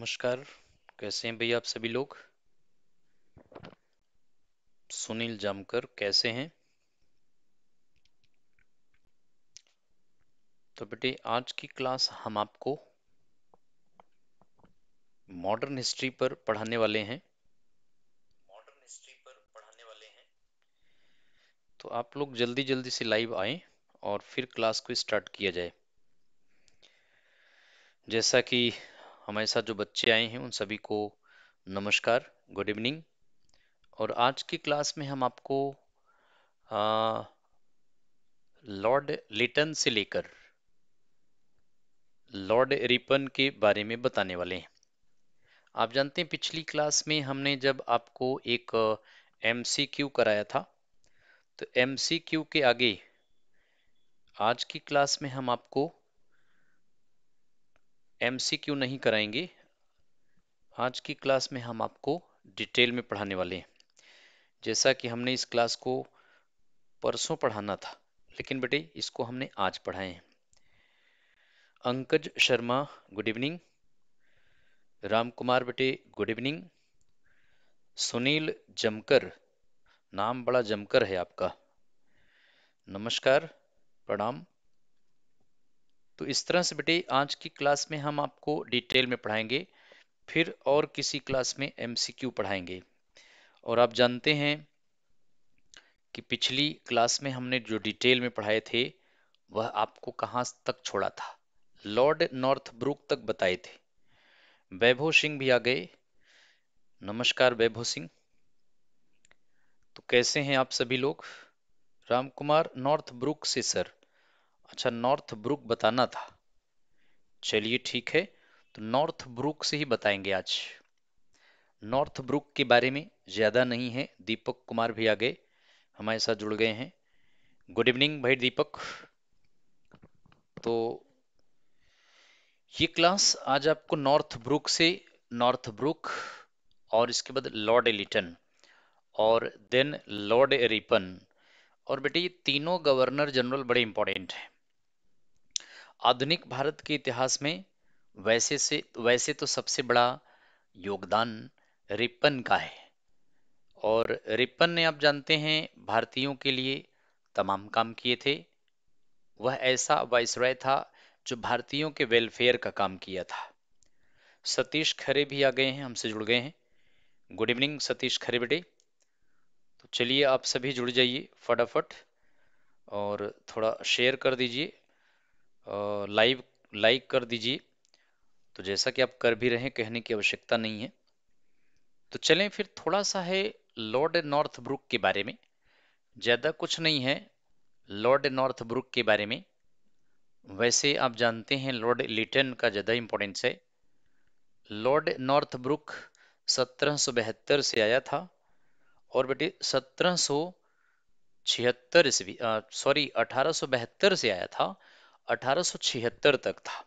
नमस्कार कैसे हैं भैया आप सभी लोग सुनील जामकर कैसे हैं तो बेटे आज की क्लास हम आपको मॉडर्न हिस्ट्री पर पढ़ाने वाले हैं मॉडर्न हिस्ट्री पर पढ़ाने वाले हैं तो आप लोग जल्दी जल्दी से लाइव आए और फिर क्लास को स्टार्ट किया जाए जैसा कि हमारे साथ जो बच्चे आए हैं उन सभी को नमस्कार गुड इवनिंग और आज की क्लास में हम आपको लॉर्ड लिटन से लेकर लॉर्ड रिपन के बारे में बताने वाले हैं आप जानते हैं पिछली क्लास में हमने जब आपको एक एम कराया था तो एम के आगे आज की क्लास में हम आपको एमसीक्यू नहीं कराएंगे आज की क्लास में हम आपको डिटेल में पढ़ाने वाले हैं जैसा कि हमने इस क्लास को परसों पढ़ाना था लेकिन बेटे इसको हमने आज पढ़ाए हैं अंकज शर्मा गुड इवनिंग राम कुमार बेटे गुड इवनिंग सुनील जमकर नाम बड़ा जमकर है आपका नमस्कार प्रणाम तो इस तरह से बेटे आज की क्लास में हम आपको डिटेल में पढ़ाएंगे फिर और किसी क्लास में एमसीक्यू पढ़ाएंगे और आप जानते हैं कि पिछली क्लास में हमने जो डिटेल में पढ़ाए थे वह आपको कहाँ तक छोड़ा था लॉर्ड नॉर्थ ब्रुक तक बताए थे वैभव सिंह भी आ गए नमस्कार वैभव सिंह तो कैसे हैं आप सभी लोग राम कुमार नॉर्थ ब्रुक से सर अच्छा नॉर्थ ब्रुक बताना था चलिए ठीक है तो नॉर्थ ब्रुक से ही बताएंगे आज नॉर्थ ब्रुक के बारे में ज़्यादा नहीं है दीपक कुमार भी आ गए हमारे साथ जुड़ गए हैं गुड इवनिंग भाई दीपक तो ये क्लास आज आपको नॉर्थ ब्रुक से नॉर्थ ब्रुक और इसके बाद लॉर्ड एलिटन और देन लॉर्ड एरिपन और बेटे ये तीनों गवर्नर जनरल बड़े इंपॉर्टेंट हैं आधुनिक भारत के इतिहास में वैसे से वैसे तो सबसे बड़ा योगदान रिपन का है और रिपन ने आप जानते हैं भारतीयों के लिए तमाम काम किए थे वह ऐसा वायसराय था जो भारतीयों के वेलफेयर का काम किया था सतीश खरे भी आ गए हैं हमसे जुड़ गए हैं गुड इवनिंग सतीश खरे बेटे तो चलिए आप सभी जुड़ जाइए फटाफट और थोड़ा शेयर कर दीजिए लाइव लाइक कर दीजिए तो जैसा कि आप कर भी रहे कहने की आवश्यकता नहीं है तो चलें फिर थोड़ा सा है लॉर्ड नॉर्थ ब्रुक के बारे में ज़्यादा कुछ नहीं है लॉर्ड नॉर्थ ब्रुक के बारे में वैसे आप जानते हैं लॉर्ड लिटन का ज़्यादा इम्पोर्टेंस है लॉर्ड नॉर्थ ब्रुक सत्रह से आया था और बेटे सत्रह छिहत्तर ईस्वी सॉरी अठारह से आया था 1876 तक था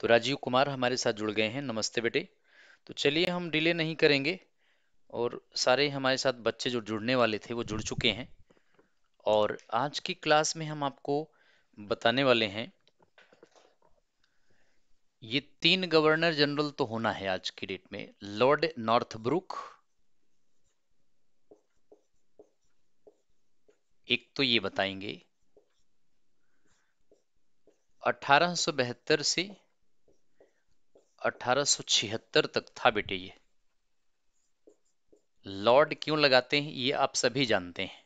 तो राजीव कुमार हमारे साथ जुड़ गए हैं नमस्ते बेटे तो चलिए हम डिले नहीं करेंगे और सारे हमारे साथ बच्चे जो जुड़ने वाले थे वो जुड़ चुके हैं और आज की क्लास में हम आपको बताने वाले हैं ये तीन गवर्नर जनरल तो होना है आज की डेट में लॉर्ड नॉर्थब्रुक एक तो ये बताएंगे 1872 से 1876 तक था बेटे ये लॉर्ड क्यों लगाते हैं ये आप सभी जानते हैं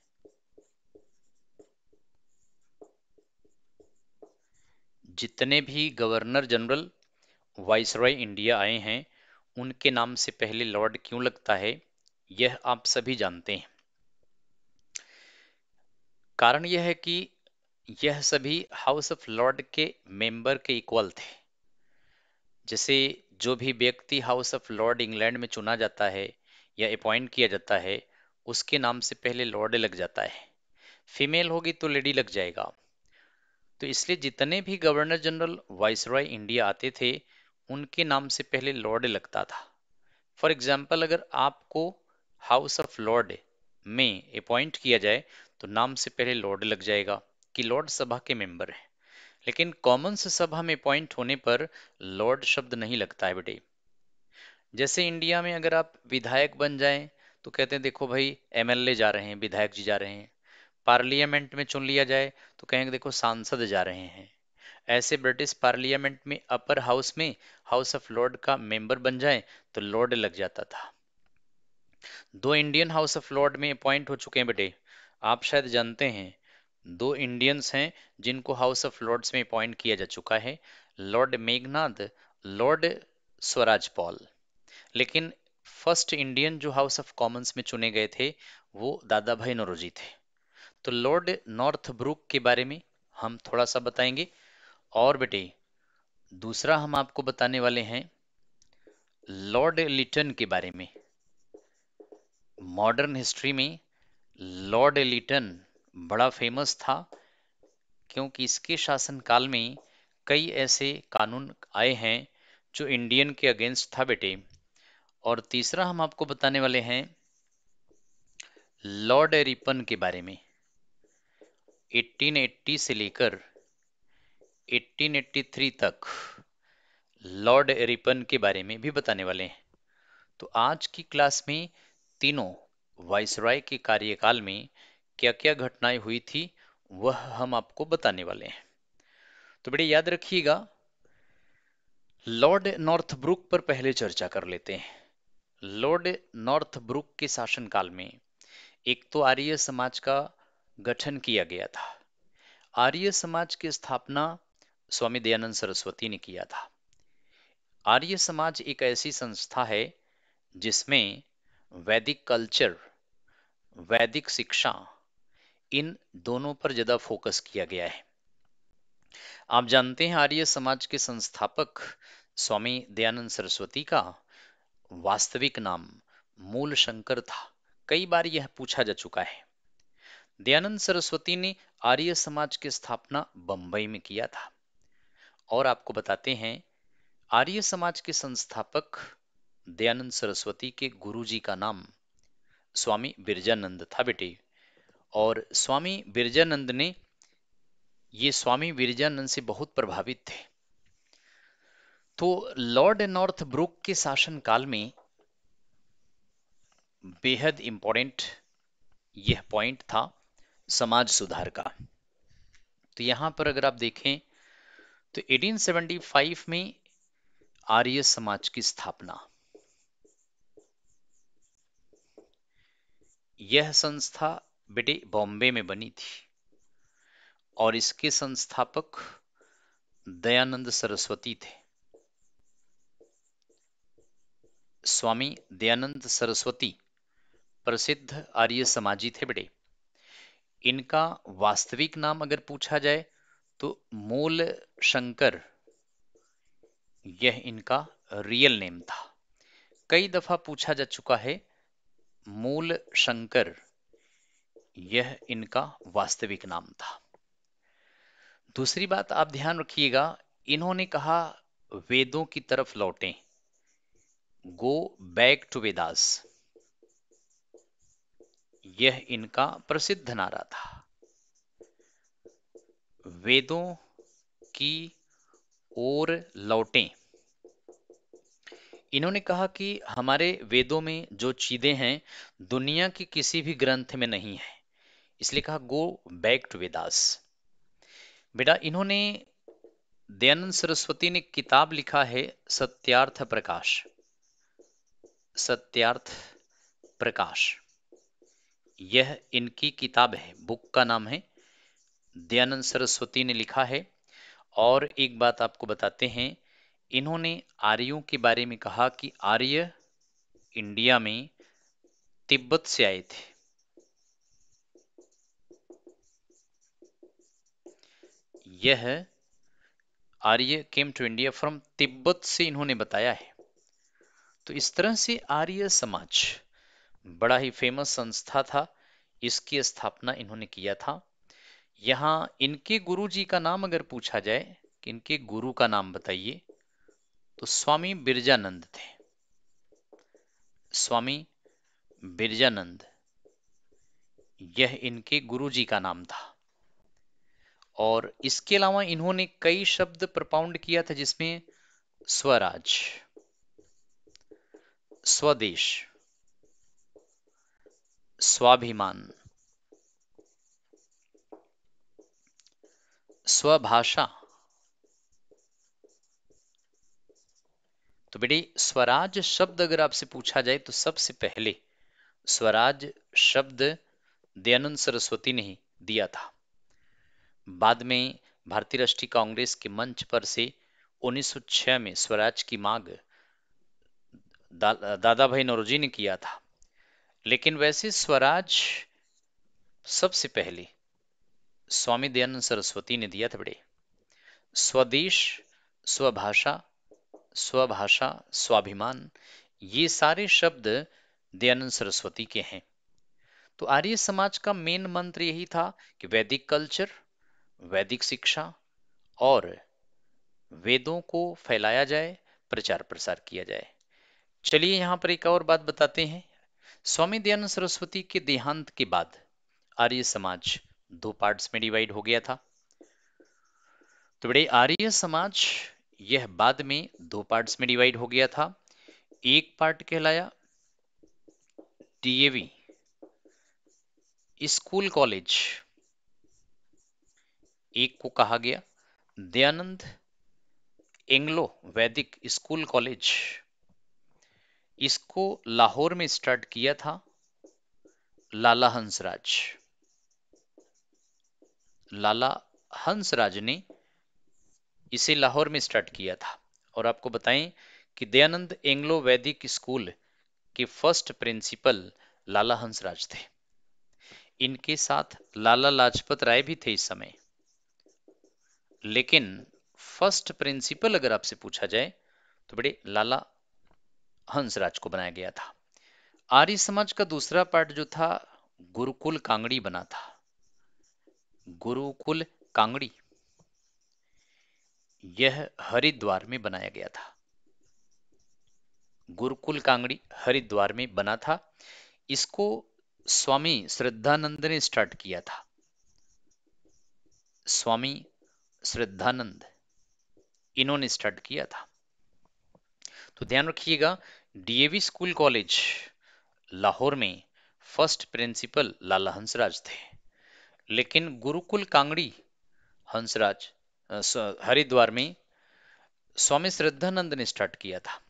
जितने भी governor general viceroy India आए हैं उनके नाम से पहले लॉर्ड क्यों लगता है यह आप सभी जानते हैं कारण यह है कि यह सभी हाउस ऑफ लॉर्ड के मेंबर के इक्वल थे जैसे जो भी व्यक्ति हाउस ऑफ लॉर्ड इंग्लैंड में चुना जाता है या अपॉइंट किया जाता है उसके नाम से पहले लॉर्ड लग जाता है फीमेल होगी तो लेडी लग जाएगा तो इसलिए जितने भी गवर्नर जनरल रॉय इंडिया आते थे उनके नाम से पहले लॉर्ड लगता था फॉर एग्जाम्पल अगर आपको हाउस ऑफ लॉर्ड में अपॉइंट किया जाए तो नाम से पहले लॉर्ड लग जाएगा कि लॉर्ड सभा के मेंबर हैं लेकिन कॉमन्स सभा में अपॉइंट होने पर लॉर्ड शब्द नहीं लगता है बेटे जैसे इंडिया में अगर आप विधायक बन जाएं तो कहते हैं देखो भाई एमएलए जा रहे हैं विधायक जी जा रहे हैं पार्लियामेंट में चुन लिया जाए तो कहेंगे देखो सांसद जा रहे हैं ऐसे ब्रिटिश पार्लियामेंट में अपर हाउस में हाउस ऑफ लॉर्ड का मेंबर बन जाए तो लॉर्ड लग जाता था दो इंडियन हाउस ऑफ लॉर्ड में अपॉइंट हो चुके हैं बेटे आप शायद जानते हैं दो इंडियंस हैं जिनको हाउस ऑफ लॉर्ड्स में अपॉइंट किया जा चुका है लॉर्ड मेघनाथ लॉर्ड स्वराज पॉल लेकिन फर्स्ट इंडियन जो हाउस ऑफ कॉमन्स में चुने गए थे वो दादा भाई नरोजी थे तो लॉर्ड नॉर्थ ब्रुक के बारे में हम थोड़ा सा बताएंगे और बेटे दूसरा हम आपको बताने वाले हैं लॉर्ड लिटन के बारे में मॉडर्न हिस्ट्री में लॉर्ड लिटन बड़ा फेमस था क्योंकि इसके शासनकाल में कई ऐसे कानून आए हैं जो इंडियन के अगेंस्ट था बेटे और तीसरा हम आपको बताने वाले हैं लॉर्ड एरिपन के बारे में 1880 से लेकर 1883 तक लॉर्ड एरिपन के बारे में भी बताने वाले हैं तो आज की क्लास में तीनों वाइसराय के कार्यकाल में क्या क्या घटनाएं हुई थी वह हम आपको बताने वाले हैं तो बेटे याद रखिएगा लॉर्ड नॉर्थ ब्रुक पर पहले चर्चा कर लेते हैं लॉर्ड नॉर्थ ब्रुक के शासनकाल में एक तो आर्य समाज का गठन किया गया था आर्य समाज की स्थापना स्वामी दयानंद सरस्वती ने किया था आर्य समाज एक ऐसी संस्था है जिसमें वैदिक कल्चर वैदिक शिक्षा इन दोनों पर ज्यादा फोकस किया गया है आप जानते हैं आर्य समाज के संस्थापक स्वामी दयानंद सरस्वती का वास्तविक नाम मूल शंकर था कई बार यह पूछा जा चुका है दयानंद सरस्वती ने आर्य समाज की स्थापना बंबई में किया था और आपको बताते हैं आर्य समाज के संस्थापक दयानंद सरस्वती के गुरुजी का नाम स्वामी बिरजानंद था बेटे और स्वामी बिरजानंद ने ये स्वामी बिरजानंद से बहुत प्रभावित थे तो लॉर्ड नॉर्थ ब्रुक के शासन काल में बेहद इंपॉर्टेंट यह पॉइंट था समाज सुधार का तो यहां पर अगर आप देखें तो 1875 में आर्य समाज की स्थापना यह संस्था बेटे बॉम्बे में बनी थी और इसके संस्थापक दयानंद सरस्वती थे स्वामी दयानंद सरस्वती प्रसिद्ध आर्य समाजी थे बेटे इनका वास्तविक नाम अगर पूछा जाए तो मूल शंकर यह इनका रियल नेम था कई दफा पूछा जा चुका है मूल शंकर यह इनका वास्तविक नाम था दूसरी बात आप ध्यान रखिएगा इन्होंने कहा वेदों की तरफ लौटें गो बैक टू वेदास यह इनका प्रसिद्ध नारा था वेदों की ओर लौटें इन्होंने कहा कि हमारे वेदों में जो चीजें हैं दुनिया की किसी भी ग्रंथ में नहीं है इसलिए कहा गो बैक टू वेदास बेटा इन्होंने दयानंद सरस्वती ने किताब लिखा है सत्यार्थ प्रकाश सत्यार्थ प्रकाश यह इनकी किताब है बुक का नाम है दयानंद सरस्वती ने लिखा है और एक बात आपको बताते हैं इन्होंने आर्यों के बारे में कहा कि आर्य इंडिया में तिब्बत से आए थे यह आर्य came to India from Tibet से इन्होंने बताया है तो इस तरह से आर्य समाज बड़ा ही फेमस संस्था था इसकी स्थापना इन्होंने किया था यहां इनके गुरु जी का नाम अगर पूछा जाए कि इनके गुरु का नाम बताइए तो स्वामी बिरजानंद थे स्वामी बिरजानंद यह इनके गुरु जी का नाम था और इसके अलावा इन्होंने कई शब्द प्रपाउंड किया था जिसमें स्वराज स्वदेश स्वाभिमान स्वभाषा तो बेटी स्वराज शब्द अगर आपसे पूछा जाए तो सबसे पहले स्वराज शब्द दयानंद सरस्वती ने ही दिया था बाद में भारतीय राष्ट्रीय कांग्रेस के मंच पर से 1906 में स्वराज की मांग दा, दादा भाई नौरोजी ने किया था लेकिन वैसे स्वराज सबसे पहले स्वामी दयानंद सरस्वती ने दिया था बड़े स्वदेश स्वभाषा स्वभाषा स्वाभिमान ये सारे शब्द दयानंद सरस्वती के हैं तो आर्य समाज का मेन मंत्र यही था कि वैदिक कल्चर वैदिक शिक्षा और वेदों को फैलाया जाए प्रचार प्रसार किया जाए चलिए यहां पर एक और बात बताते हैं स्वामी दयानंद सरस्वती के देहांत के बाद आर्य समाज दो पार्ट्स में डिवाइड हो गया था तो बड़े आर्य समाज यह बाद में दो पार्ट्स में डिवाइड हो गया था एक पार्ट कहलाया टीएवी स्कूल कॉलेज एक को कहा गया Dayanand Anglo Vedic school college इसको लाहौर में स्टार्ट किया था लाला हंसराज लाला हंसराज ने इसे लाहौर में स्टार्ट किया था और आपको बताएं कि दयानंद एंग्लो वैदिक स्कूल के फर्स्ट प्रिंसिपल लाला हंसराज थे इनके साथ लाला लाजपत राय भी थे इस समय लेकिन फर्स्ट प्रिंसिपल अगर आपसे पूछा जाए तो बेटे लाला हंसराज को बनाया गया था आर्य समाज का दूसरा पार्ट जो था गुरुकुल कांगड़ी बना था गुरुकुल कांगड़ी यह हरिद्वार में बनाया गया था गुरुकुल कांगड़ी हरिद्वार में बना था इसको स्वामी श्रद्धानंद ने स्टार्ट किया था स्वामी श्रद्धानंद इन्होंने स्टार्ट किया था तो ध्यान रखिएगा डीएवी स्कूल कॉलेज लाहौर में फर्स्ट प्रिंसिपल लाला हंसराज थे लेकिन गुरुकुल कांगड़ी हंसराज हरिद्वार में स्वामी श्रद्धानंद ने स्टार्ट किया था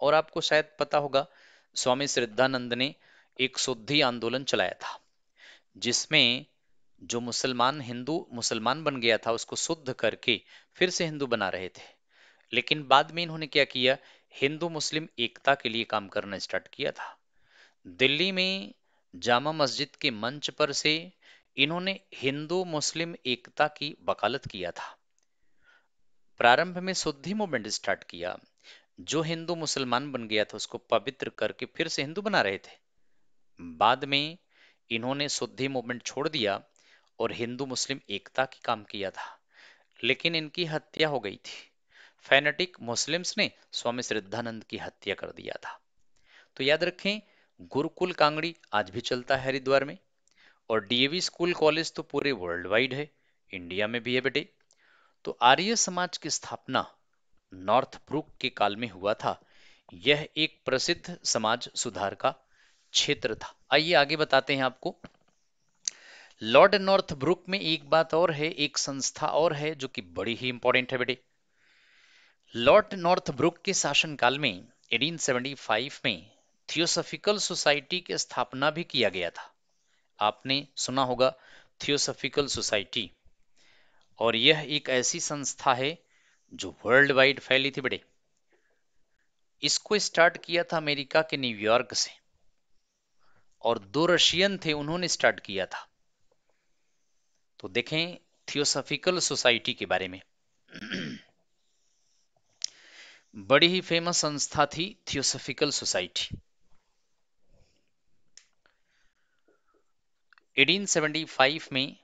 और आपको शायद पता होगा स्वामी श्रद्धानंद ने एक शुद्धि आंदोलन चलाया था जिसमें जो मुसलमान हिंदू मुसलमान बन गया था उसको शुद्ध करके फिर से हिंदू बना रहे थे लेकिन बाद में इन्होंने क्या किया हिंदू मुस्लिम एकता के लिए काम करना स्टार्ट किया था दिल्ली में जामा मस्जिद के मंच पर से इन्होंने हिंदू मुस्लिम एकता की वकालत किया था प्रारंभ में शुद्धि मूवमेंट स्टार्ट किया जो हिंदू मुसलमान बन गया था उसको पवित्र करके फिर से हिंदू बना रहे थे बाद में इन्होंने शुद्धि मूवमेंट छोड़ दिया और हिंदू मुस्लिम एकता की काम किया था लेकिन इनकी हत्या हो गई थी फैनेटिक मुस्लिम्स ने स्वामी श्रद्धानंद की हत्या कर दिया था तो याद रखें गुरुकुल कांगड़ी आज भी चलता है हरिद्वार में और डीएवी स्कूल कॉलेज तो पूरे वर्ल्ड वाइड है इंडिया में भी है बेटे तो आर्य समाज की स्थापना नॉर्थ ब्रुक के काल में हुआ था यह एक प्रसिद्ध समाज सुधार का क्षेत्र था आइए आगे बताते हैं आपको लॉर्ड नॉर्थ ब्रुक में एक बात और है एक संस्था और है जो कि बड़ी ही इंपॉर्टेंट है बेटे लॉर्ड नॉर्थ ब्रुक के शासनकाल में 1875 में थियोसफिकल सोसाइटी की स्थापना भी किया गया था आपने सुना होगा थियोसफिकल सोसाइटी और यह एक ऐसी संस्था है जो वर्ल्ड वाइड फैली थी बेटे इसको स्टार्ट किया था अमेरिका के न्यूयॉर्क से और दो रशियन थे उन्होंने स्टार्ट किया था तो देखें थियोसफिकल सोसाइटी के बारे में बड़ी ही फेमस संस्था थी थियोसफिकल सोसाइटी 1875 में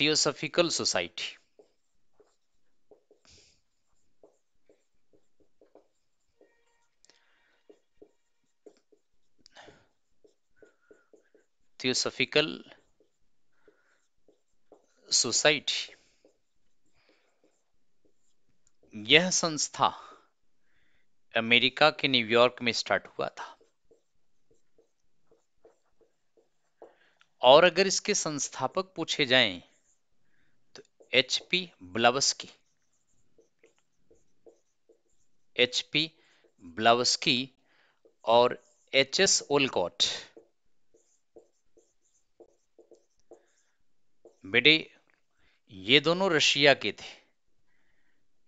थियोसफिकल सोसाइटी थियोसफिकल सोसाइटी यह संस्था अमेरिका के न्यूयॉर्क में स्टार्ट हुआ था और अगर इसके संस्थापक पूछे जाएं तो H P Blavatsky HP Blavatsky और एच एस ओलकॉट बेटे ये दोनों रशिया के थे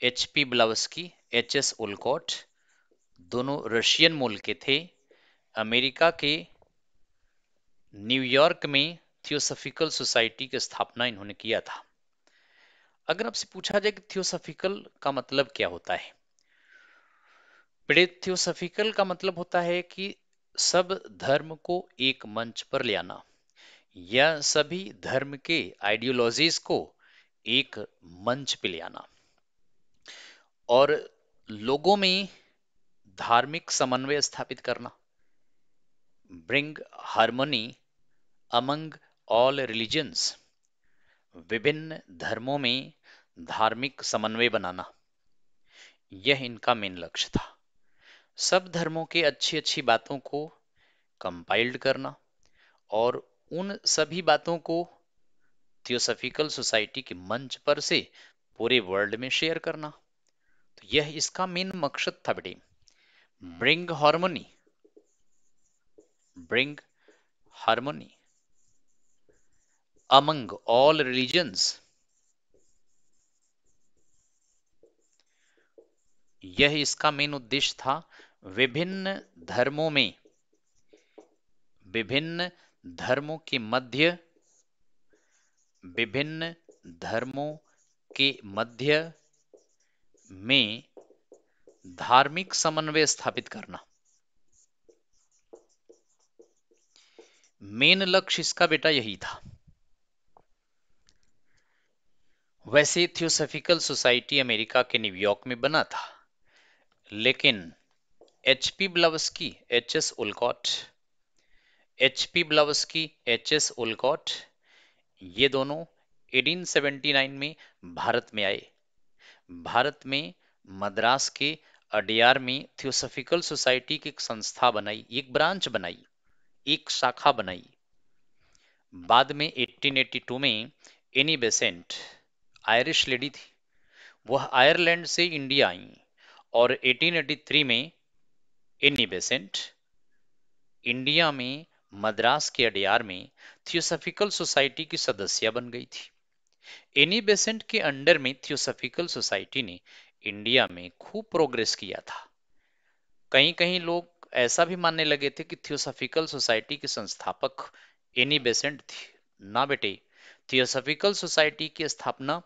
H P Blavatsky H S Olcott दोनों रशियन मूल के थे अमेरिका के न्यूयॉर्क में थियोसफिकल सोसाइटी की स्थापना इन्होंने किया था अगर आपसे पूछा जाए कि थियोसफिकल का मतलब क्या होता है थियोसफिकल का मतलब होता है कि सब धर्म को एक मंच पर ले आना या सभी धर्म के आइडियोलॉजीज को एक मंच पे ले आना और लोगों में धार्मिक समन्वय स्थापित करना bring harmony among all religions विभिन्न धर्मों में धार्मिक समन्वय बनाना यह इनका मेन लक्ष्य था सब धर्मों के अच्छी अच्छी बातों को कंपाइल्ड करना और उन सभी बातों को थियोसफिकल सोसाइटी के मंच पर से पूरे वर्ल्ड में शेयर करना तो यह इसका मेन मकसद था बेटे bring harmony bring harmony among all religions यह इसका मेन उद्देश्य था विभिन्न धर्मों में विभिन्न धर्मों के मध्य विभिन्न धर्मों के मध्य में धार्मिक समन्वय स्थापित करना मेन लक्ष्य इसका बेटा यही था वैसे थियोसफिकल सोसाइटी अमेरिका के न्यूयॉर्क में बना था लेकिन HP Blavatsky H S Olcott HP Blavatsky H S उलकॉट ये दोनों 1879 में भारत में आए भारत में मद्रास के अडियार में थियोसफिकल सोसाइटी की एक संस्था बनाई एक ब्रांच बनाई एक शाखा बनाई बाद में 1882 में एनी बेसेंट आयरिश लेडी थी वह आयरलैंड से इंडिया आई और 1883 में एनी बेसेंट इंडिया में मद्रास के अडियार में थियोसफिकल सोसाइटी की सदस्य बन गई थी एनी बेसेंट के अंडर में थियोसफिकल सोसाइटी ने इंडिया में खूब प्रोग्रेस किया था कहीं कहीं लोग ऐसा भी मानने लगे थे कि थियोसफिकल सोसाइटी के संस्थापक एनी बेसेंट थे ना बेटे थियोसफिकल सोसाइटी की स्थापना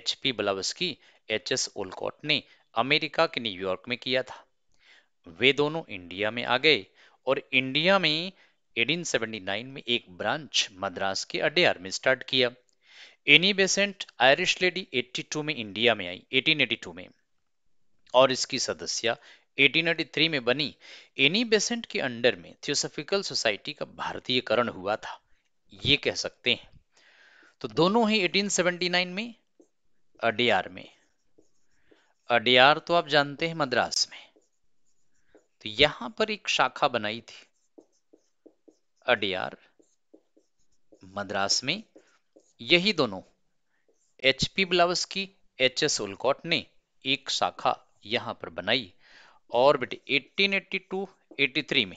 एच पी बलावस की एच एस ओलकॉट ने अमेरिका के न्यूयॉर्क में किया था वे दोनों इंडिया में आ गए और इंडिया में 1879 में एक ब्रांच मद्रास के अडेयार में स्टार्ट किया एनी बेसेंट आयरिश लेडी 82 में इंडिया में आई 1882 में और इसकी सदस्य 1883 में बनी एनी बेसेंट के अंडर में थियोसफिकल सोसाइटी का भारतीयकरण हुआ था ये कह सकते हैं तो दोनों ही 1879 में अडेयार में अडेयार तो आप जानते हैं मद्रास में तो यहां पर एक शाखा बनाई थी अडियार मद्रास में यही दोनों एच पी ब्लावस की एच एस उलकॉट ने एक शाखा यहां पर बनाई और बेटे 1882-83 में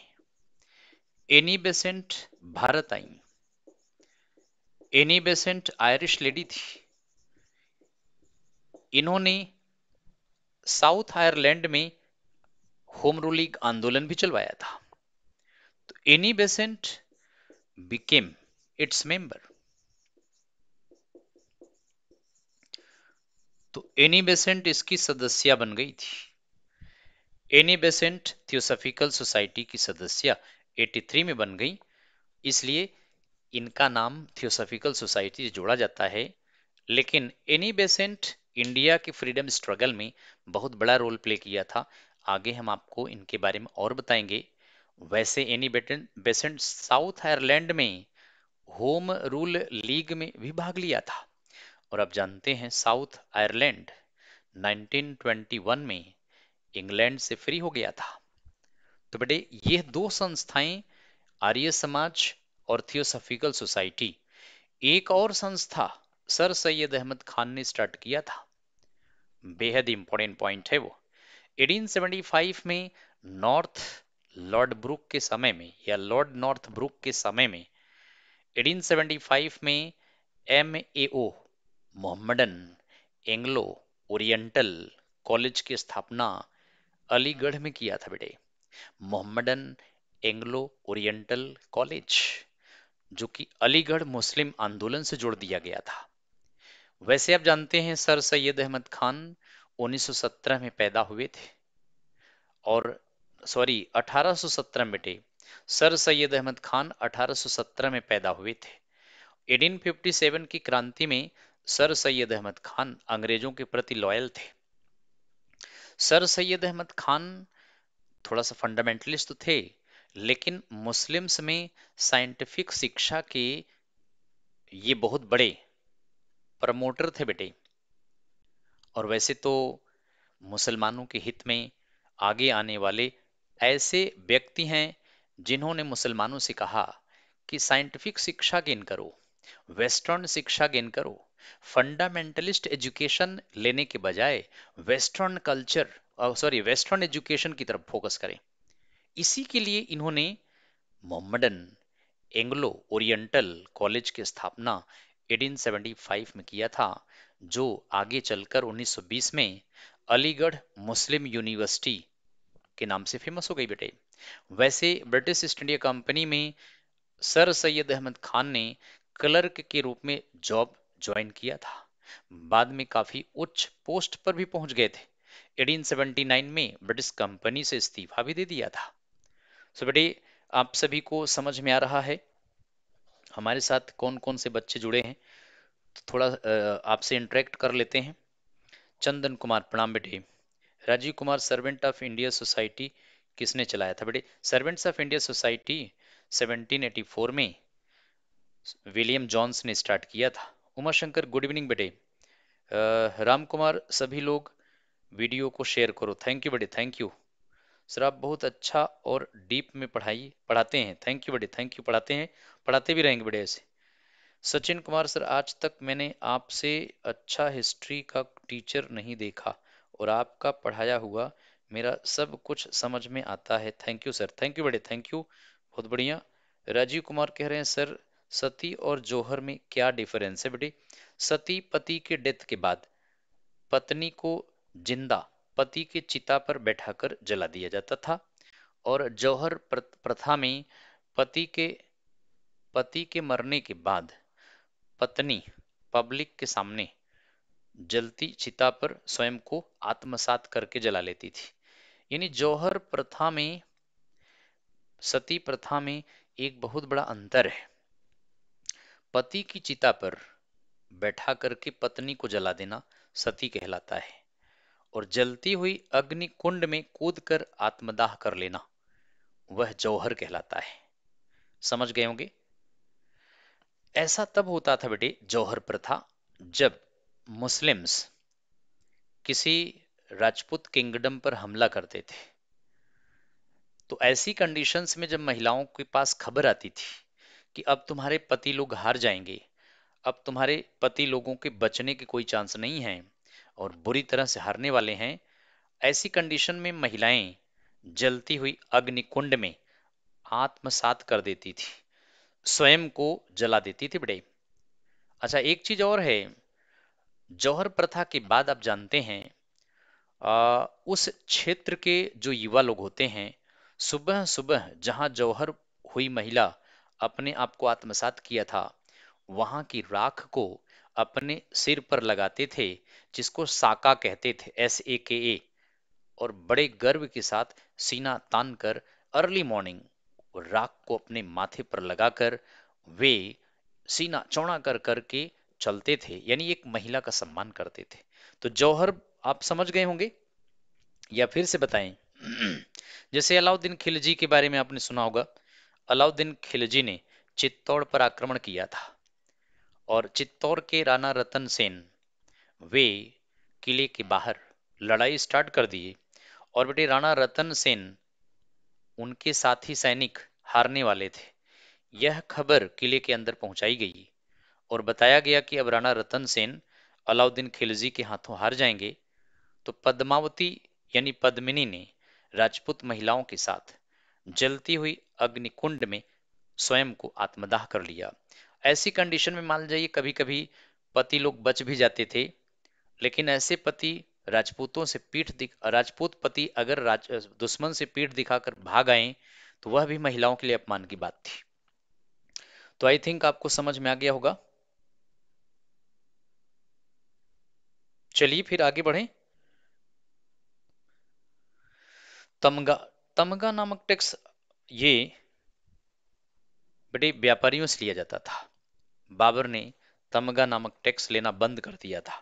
एनी बेसेंट भारत आई एनी बेसेंट आयरिश लेडी थी इन्होंने साउथ आयरलैंड में होम रूलिंग आंदोलन भी चलवाया था तो Annie Besant became its member. तो एनी बेसेंट इसकी सदस्य बन गई थी एनी बेसेंट थियोसफिकल सोसाइटी की सदस्य 83 में बन गई इसलिए इनका नाम थियोसफिकल सोसाइटी से जोड़ा जाता है लेकिन एनी बेसेंट इंडिया के फ्रीडम स्ट्रगल में बहुत बड़ा रोल प्ले किया था आगे हम आपको इनके बारे में और बताएंगे वैसे एनी बेसेंट साउथ आयरलैंड में होम रूल लीग में भी भाग लिया था और आप जानते हैं साउथ आयरलैंड 1921 में इंग्लैंड से फ्री हो गया था तो बेटे ये दो संस्थाएं आर्य समाज और थियोसफिकल सोसाइटी एक और संस्था सर सैयद अहमद खान ने स्टार्ट किया था बेहद इंपॉर्टेंट पॉइंट है वो 1875 में नॉर्थ लॉर्ड ब्रुक के समय में या लॉर्ड नॉर्थ ब्रुक के समय में 1875 में M A O Mohammedan Anglo oriental college की स्थापना अलीगढ़ में किया था बेटे मोहम्मडन एंग्लो ओरिएंटल कॉलेज जो कि अलीगढ़ मुस्लिम आंदोलन से जोड़ दिया गया था वैसे आप जानते हैं सर सैयद अहमद खान 1917 में पैदा हुए थे और सॉरी 1817 बेटे सर सैयद अहमद खान 1817 में पैदा हुए थे 1857 की क्रांति में सर सैयद अहमद खान अंग्रेजों के प्रति लॉयल थे सर सैयद अहमद खान थोड़ा सा फंडामेंटलिस्ट तो थे लेकिन मुस्लिम्स में साइंटिफिक शिक्षा के ये बहुत बड़े प्रमोटर थे बेटे और वैसे तो मुसलमानों के हित में आगे आने वाले ऐसे व्यक्ति हैं जिन्होंने मुसलमानों से कहा कि साइंटिफिक शिक्षा गेन करो वेस्टर्न शिक्षा गेन करो फंडामेंटलिस्ट एजुकेशन लेने के बजाय western culture sorry western education की तरफ फोकस करें इसी के लिए इन्होंने मोहम्मडन एंग्लो ओरिएंटल कॉलेज की स्थापना 1875 में किया था जो आगे चलकर 1920 में अलीगढ़ मुस्लिम यूनिवर्सिटी के नाम से फेमस हो गई बेटे वैसे ब्रिटिश ईस्ट इंडिया कंपनी में सर सैयद अहमद खान ने क्लर्क के रूप में जॉब ज्वाइन किया था बाद में काफी उच्च पोस्ट पर भी पहुंच गए थे 1879 में ब्रिटिश कंपनी से इस्तीफा भी दे दिया था सो बेटे आप सभी को समझ में आ रहा है हमारे साथ कौन कौन से बच्चे जुड़े हैं तो थोड़ा आपसे इंटरेक्ट कर लेते हैं चंदन कुमार प्रणाम बेटे Rajeev Kumar servant of India society किसने चलाया था बेटे सर्वेंट्स ऑफ इंडिया सोसाइटी 1784 में विलियम जॉन्स ने स्टार्ट किया था उमाशंकर गुड इवनिंग बेटे राम कुमार सभी लोग वीडियो को शेयर करो थैंक यू बेटे थैंक यू सर आप बहुत अच्छा और डीप में पढ़ाई पढ़ाते हैं थैंक यू बेटे थैंक यू पढ़ाते हैं पढ़ाते भी रहेंगे बेटे ऐसे सचिन कुमार सर आज तक मैंने आपसे अच्छा हिस्ट्री का टीचर नहीं देखा और आपका पढ़ाया हुआ मेरा सब कुछ समझ में आता है thank you sir thank you बड़े थैंक यू बहुत बढ़िया राजीव कुमार कह रहे हैं सर सती और जौहर में क्या डिफरेंस है बेटे सती पति के डेथ के बाद पत्नी को जिंदा पति के चिता पर बैठाकर जला दिया जाता था और जौहर प्रथा में पति के पति के मरने के बाद पत्नी पब्लिक के सामने जलती चिता पर स्वयं को आत्मसात करके जला लेती थी यानी जौहर प्रथा में सती प्रथा में एक बहुत बड़ा अंतर है पति की चिता पर बैठा करके पत्नी को जला देना सती कहलाता है और जलती हुई अग्नि कुंड में कूद कर आत्मदाह कर लेना वह जौहर कहलाता है समझ गए होंगे ऐसा तब होता था बेटे जौहर प्रथा जब मुस्लिम्स किसी राजपूत किंगडम पर हमला करते थे तो ऐसी कंडीशंस में जब महिलाओं के पास खबर आती थी कि अब तुम्हारे पति लोग हार जाएंगे अब तुम्हारे पति लोगों के बचने के कोई चांस नहीं है और बुरी तरह से हारने वाले हैं ऐसी कंडीशन में महिलाएं जलती हुई अग्निकुंड में आत्मसात कर देती थी स्वयं को जला देती थी बड़े अच्छा एक चीज और है जौहर प्रथा के बाद आप जानते हैं आ, उस क्षेत्र के जो युवा लोग होते हैं सुबह सुबह जहां जौहर हुई महिला अपने आप को आत्मसात किया था वहां की राख को अपने सिर पर लगाते थे जिसको साका कहते थे एस ए के ए और बड़े गर्व के साथ सीना तान कर अर्ली मॉर्निंग राख को अपने माथे पर लगाकर वे सीना चौड़ा कर करके चलते थे यानी एक महिला का सम्मान करते थे तो जौहर आप समझ गए होंगे या फिर से बताएं जैसे अलाउद्दीन खिलजी के बारे में आपने सुना होगा अलाउद्दीन खिलजी ने चित्तौड़ पर आक्रमण किया था और चित्तौड़ के राणा रतन सेन वे किले के बाहर लड़ाई स्टार्ट कर दिए और बेटे राणा रतन सेन उनके साथी सैनिक हारने वाले थे यह खबर किले के अंदर पहुंचाई गई और बताया गया कि अब राणा रतन सेन अलाउद्दीन खिलजी के हाथों हार जाएंगे तो पद्मावती यानी पद्मिनी ने राजपूत महिलाओं के साथ जलती हुई अग्निकुंड में स्वयं को आत्मदाह कर लिया ऐसी कंडीशन में मान जाइए कभी कभी पति लोग बच भी जाते थे लेकिन ऐसे पति राजपूतों से पीठ दिख राजपूत पति अगर राज दुश्मन से पीठ दिखाकर भाग आए तो वह भी महिलाओं के लिए अपमान की बात थी तो आई थिंक आपको समझ में आ गया होगा चलिए फिर आगे बढ़े तमगा तमगा नामक टैक्स ये बड़े व्यापारियों से लिया जाता था बाबर ने तमगा नामक टैक्स लेना बंद कर दिया था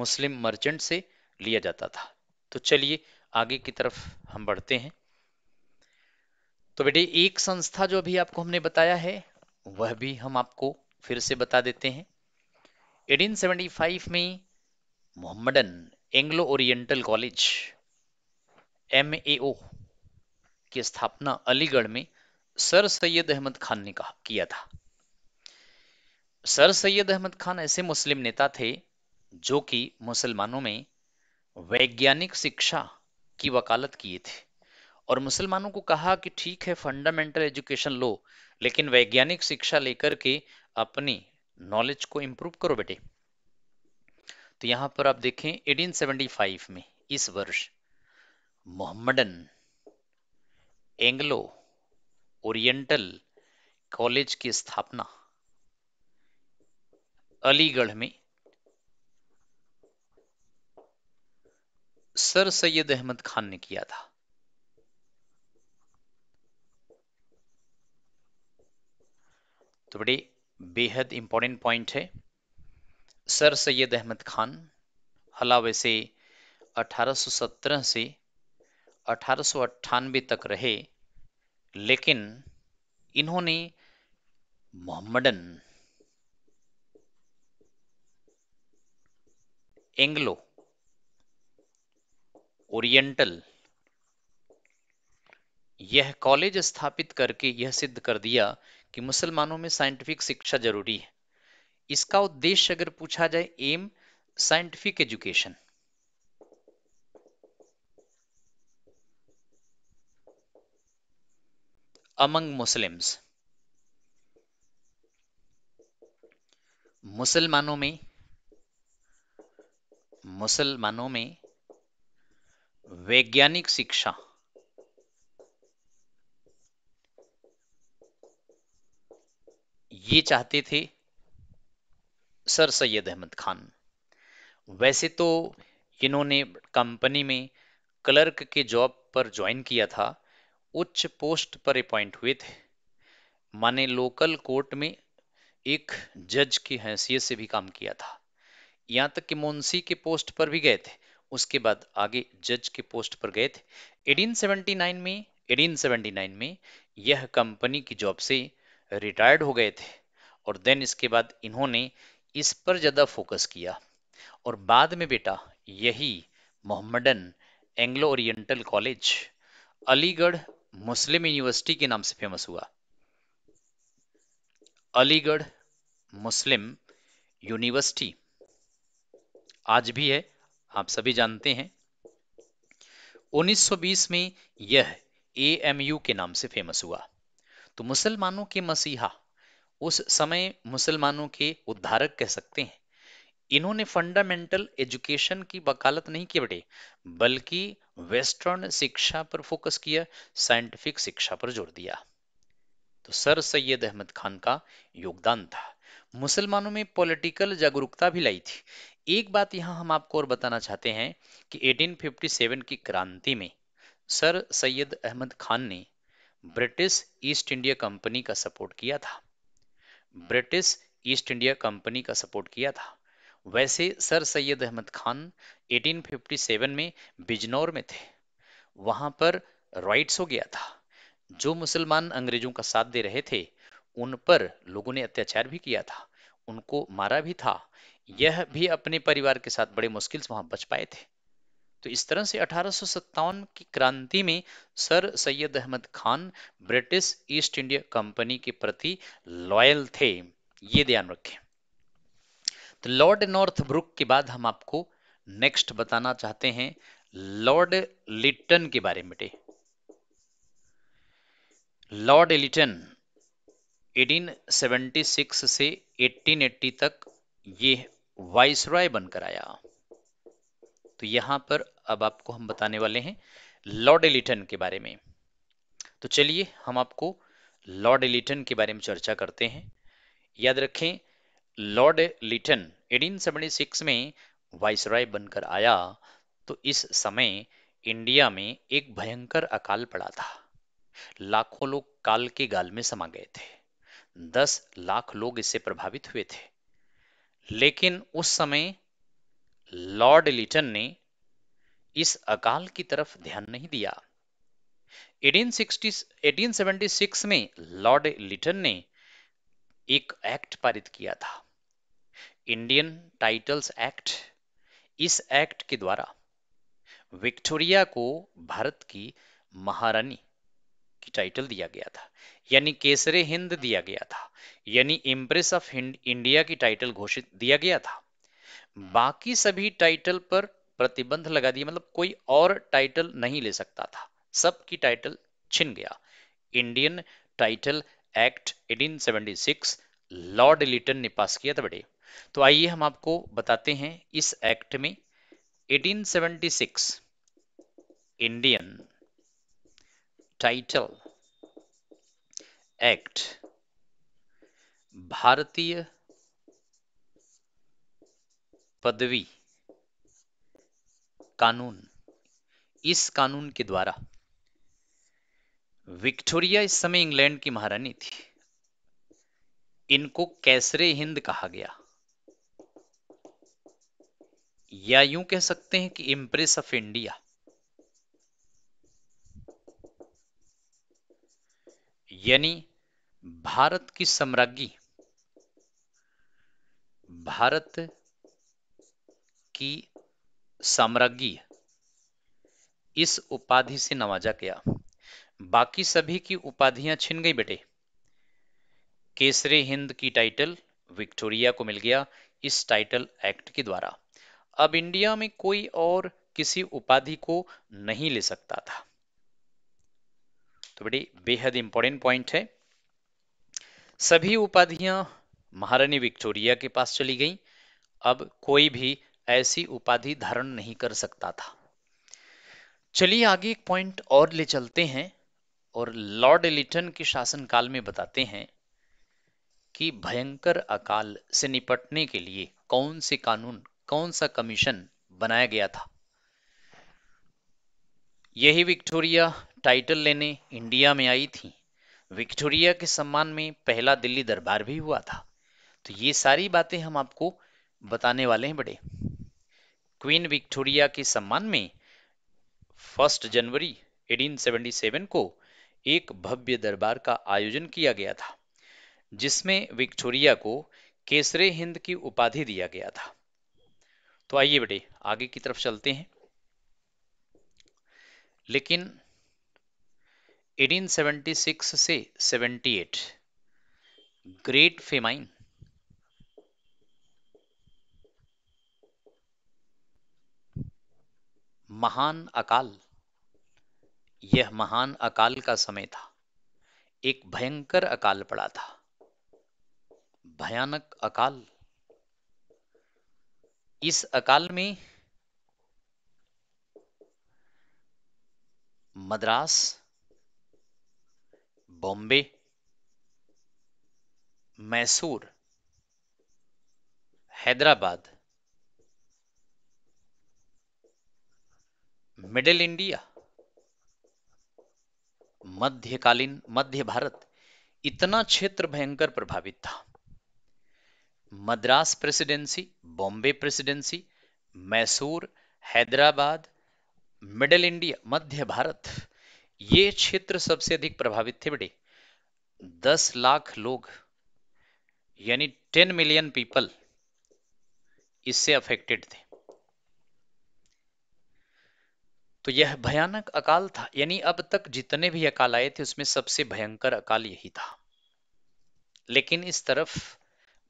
मुस्लिम मर्चेंट से लिया जाता था तो चलिए आगे की तरफ हम बढ़ते हैं तो बेटे एक संस्था जो अभी आपको हमने बताया है वह भी हम आपको फिर से बता देते हैं 1875 में Mohammedan Anglo oriental college M की स्थापना अलीगढ़ में सर सैयद अहमद खान ने कहा किया था सर सैयद अहमद खान ऐसे मुस्लिम नेता थे जो कि मुसलमानों में वैज्ञानिक शिक्षा की वकालत किए थे और मुसलमानों को कहा कि ठीक है फंडामेंटल एजुकेशन लो लेकिन वैज्ञानिक शिक्षा लेकर के अपनी नॉलेज को इम्प्रूव करो बेटे तो यहां पर आप देखें 1875 में इस वर्ष मोहम्मडन एंग्लो ओरिएंटल कॉलेज की स्थापना अलीगढ़ में सर सैयद अहमद खान ने किया था तो बड़े बेहद इंपॉर्टेंट पॉइंट है सर सैयद अहमद खान अलावा से 1817 से अठारह तक रहे लेकिन इन्होंने मोहम्मदन एंग्लो ओरिएंटल यह कॉलेज स्थापित करके यह सिद्ध कर दिया कि मुसलमानों में साइंटिफिक शिक्षा जरूरी है इसका उद्देश्य अगर पूछा जाए aim scientific education among Muslims मुसलमानों में मुसलमानों में वैज्ञानिक शिक्षा ये चाहते थे सर सैयद अहमद खान वैसे तो इन्होंने कंपनी में क्लर्क के जॉब पर ज्वाइन किया था उच्च पोस्ट पर अपॉइंट हुए थे माने लोकल कोर्ट में एक जज की हैसियत से भी काम किया था यहाँ तक कि मुंशी के पोस्ट पर भी गए थे उसके बाद आगे जज के पोस्ट पर गए थे 1879 में 1879 में यह कंपनी की जॉब से रिटायर्ड हो गए थे और देन इसके बाद इन्होंने इस पर ज़्यादा फोकस किया और बाद में बेटा यही Mohammedan Anglo oriental college Aligarh Muslim university के नाम से फेमस हुआ अलीगढ़ मुस्लिम यूनिवर्सिटी आज भी है आप सभी जानते हैं 1920 में यह एएमयू के नाम से फेमस हुआ तो मुसलमानों के मसीहा उस समय मुसलमानों के उद्धारक कह सकते हैं इन्होंने फंडामेंटल एजुकेशन की वकालत नहीं की बटे बल्कि वेस्टर्न शिक्षा पर फोकस किया साइंटिफिक शिक्षा पर जोर दिया तो सर सैयद अहमद खान का योगदान था मुसलमानों में पॉलिटिकल जागरूकता भी लाई थी एक बात यहां हम आपको और बताना चाहते हैं कि 1857 की क्रांति में सर सैयद अहमद खान ने ब्रिटिश ईस्ट इंडिया कंपनी का सपोर्ट किया था ब्रिटिश ईस्ट इंडिया कंपनी का सपोर्ट किया था वैसे सर सैयद अहमद खान 1857 में बिजनौर में थे वहां पर राइट्स हो गया था जो मुसलमान अंग्रेजों का साथ दे रहे थे उन पर लोगों ने अत्याचार भी किया था उनको मारा भी था यह भी अपने परिवार के साथ बड़े मुश्किल से वहां बच पाए थे तो इस तरह से अठारह की क्रांति में sir Syed Ahmad Khan British East India company के प्रति लॉयल थे ये ध्यान रखें तो लॉर्ड नॉर्थ ब्रुक के बाद हम आपको नेक्स्ट बताना चाहते हैं लॉर्ड लिटन के बारे में लॉर्ड लिटन 1876 से 1880 तक ये वाइसराय बनकर आया तो यहां पर अब आपको हम बताने वाले हैं लॉर्ड एलिटन के बारे में तो चलिए हम आपको लॉर्ड एलिटन के बारे में चर्चा करते हैं याद रखें लॉर्ड लिटन 1876 में वाइसराय बनकर आया तो इस समय इंडिया में एक भयंकर अकाल पड़ा था लाखों लोग काल के गाल में समा गए थे दस लाख लोग इससे प्रभावित हुए थे लेकिन उस समय लॉर्ड लिटन ने इस अकाल की तरफ ध्यान नहीं दिया 1860, 1876 में लॉर्ड लिटन ने एक एक्ट पारित किया था इंडियन टाइटल्स एक्ट इस एक्ट के द्वारा विक्टोरिया को भारत की महारानी की टाइटल दिया गया था यानी केसरे हिंद दिया गया था यानी इम्प्रेस ऑफ इंडिया की टाइटल घोषित दिया गया था बाकी सभी टाइटल पर प्रतिबंध लगा दिया मतलब कोई और टाइटल नहीं ले सकता था सबकी टाइटल छिन गया Indian title act 1876 lord Lytton ने पास किया था बड़े तो आइए हम आपको बताते हैं इस एक्ट में 1876 इंडियन टाइटल एक्ट भारतीय पदवी कानून इस कानून के द्वारा विक्टोरिया इस समय इंग्लैंड की महारानी थी इनको कैसरे हिंद कहा गया या यूं कह सकते हैं कि इंप्रेस ऑफ इंडिया यानी भारत की सम्राज्ञी भारत की साम्राज्ञी इस उपाधि से नवाजा गया बाकी सभी की उपाधियां छिन गई बेटे केसरे हिंद की टाइटल विक्टोरिया को मिल गया इस टाइटल एक्ट के द्वारा अब इंडिया में कोई और किसी उपाधि को नहीं ले सकता था तो बेटे बेहद इंपॉर्टेंट पॉइंट है सभी उपाधियां महारानी विक्टोरिया के पास चली गई अब कोई भी ऐसी उपाधि धारण नहीं कर सकता था चलिए आगे एक पॉइंट और ले चलते हैं और लॉर्ड एलिटन के शासनकाल में बताते हैं कि भयंकर अकाल से निपटने के लिए कौन से कानून कौन सा कमीशन बनाया गया था यही विक्टोरिया टाइटल लेने इंडिया में आई थी विक्टोरिया के सम्मान में पहला दिल्ली दरबार भी हुआ था तो ये सारी बातें हम आपको बताने वाले हैं बड़े क्वीन विक्टोरिया के सम्मान में फर्स्ट जनवरी 1877 को एक भव्य दरबार का आयोजन किया गया था जिसमें विक्टोरिया को केसरे हिंद की उपाधि दिया गया था तो आइए बेटे आगे की तरफ चलते हैं लेकिन 1876 से 78 ग्रेट फेमाइन महान अकाल यह महान अकाल का समय था एक भयंकर अकाल पड़ा था भयानक अकाल इस अकाल में मद्रास बॉम्बे मैसूर हैदराबाद मिडिल इंडिया मध्यकालीन मध्य भारत इतना क्षेत्र भयंकर प्रभावित था Madras presidency Bombay presidency Mysore Hyderabad middle India Madhya Bharat ये क्षेत्र सबसे अधिक प्रभावित थे बेटे दस लाख लोग यानी टेन मिलियन पीपल इससे अफेक्टेड थे तो यह भयानक अकाल था यानी अब तक जितने भी अकाल आए थे उसमें सबसे भयंकर अकाल यही था लेकिन इस तरफ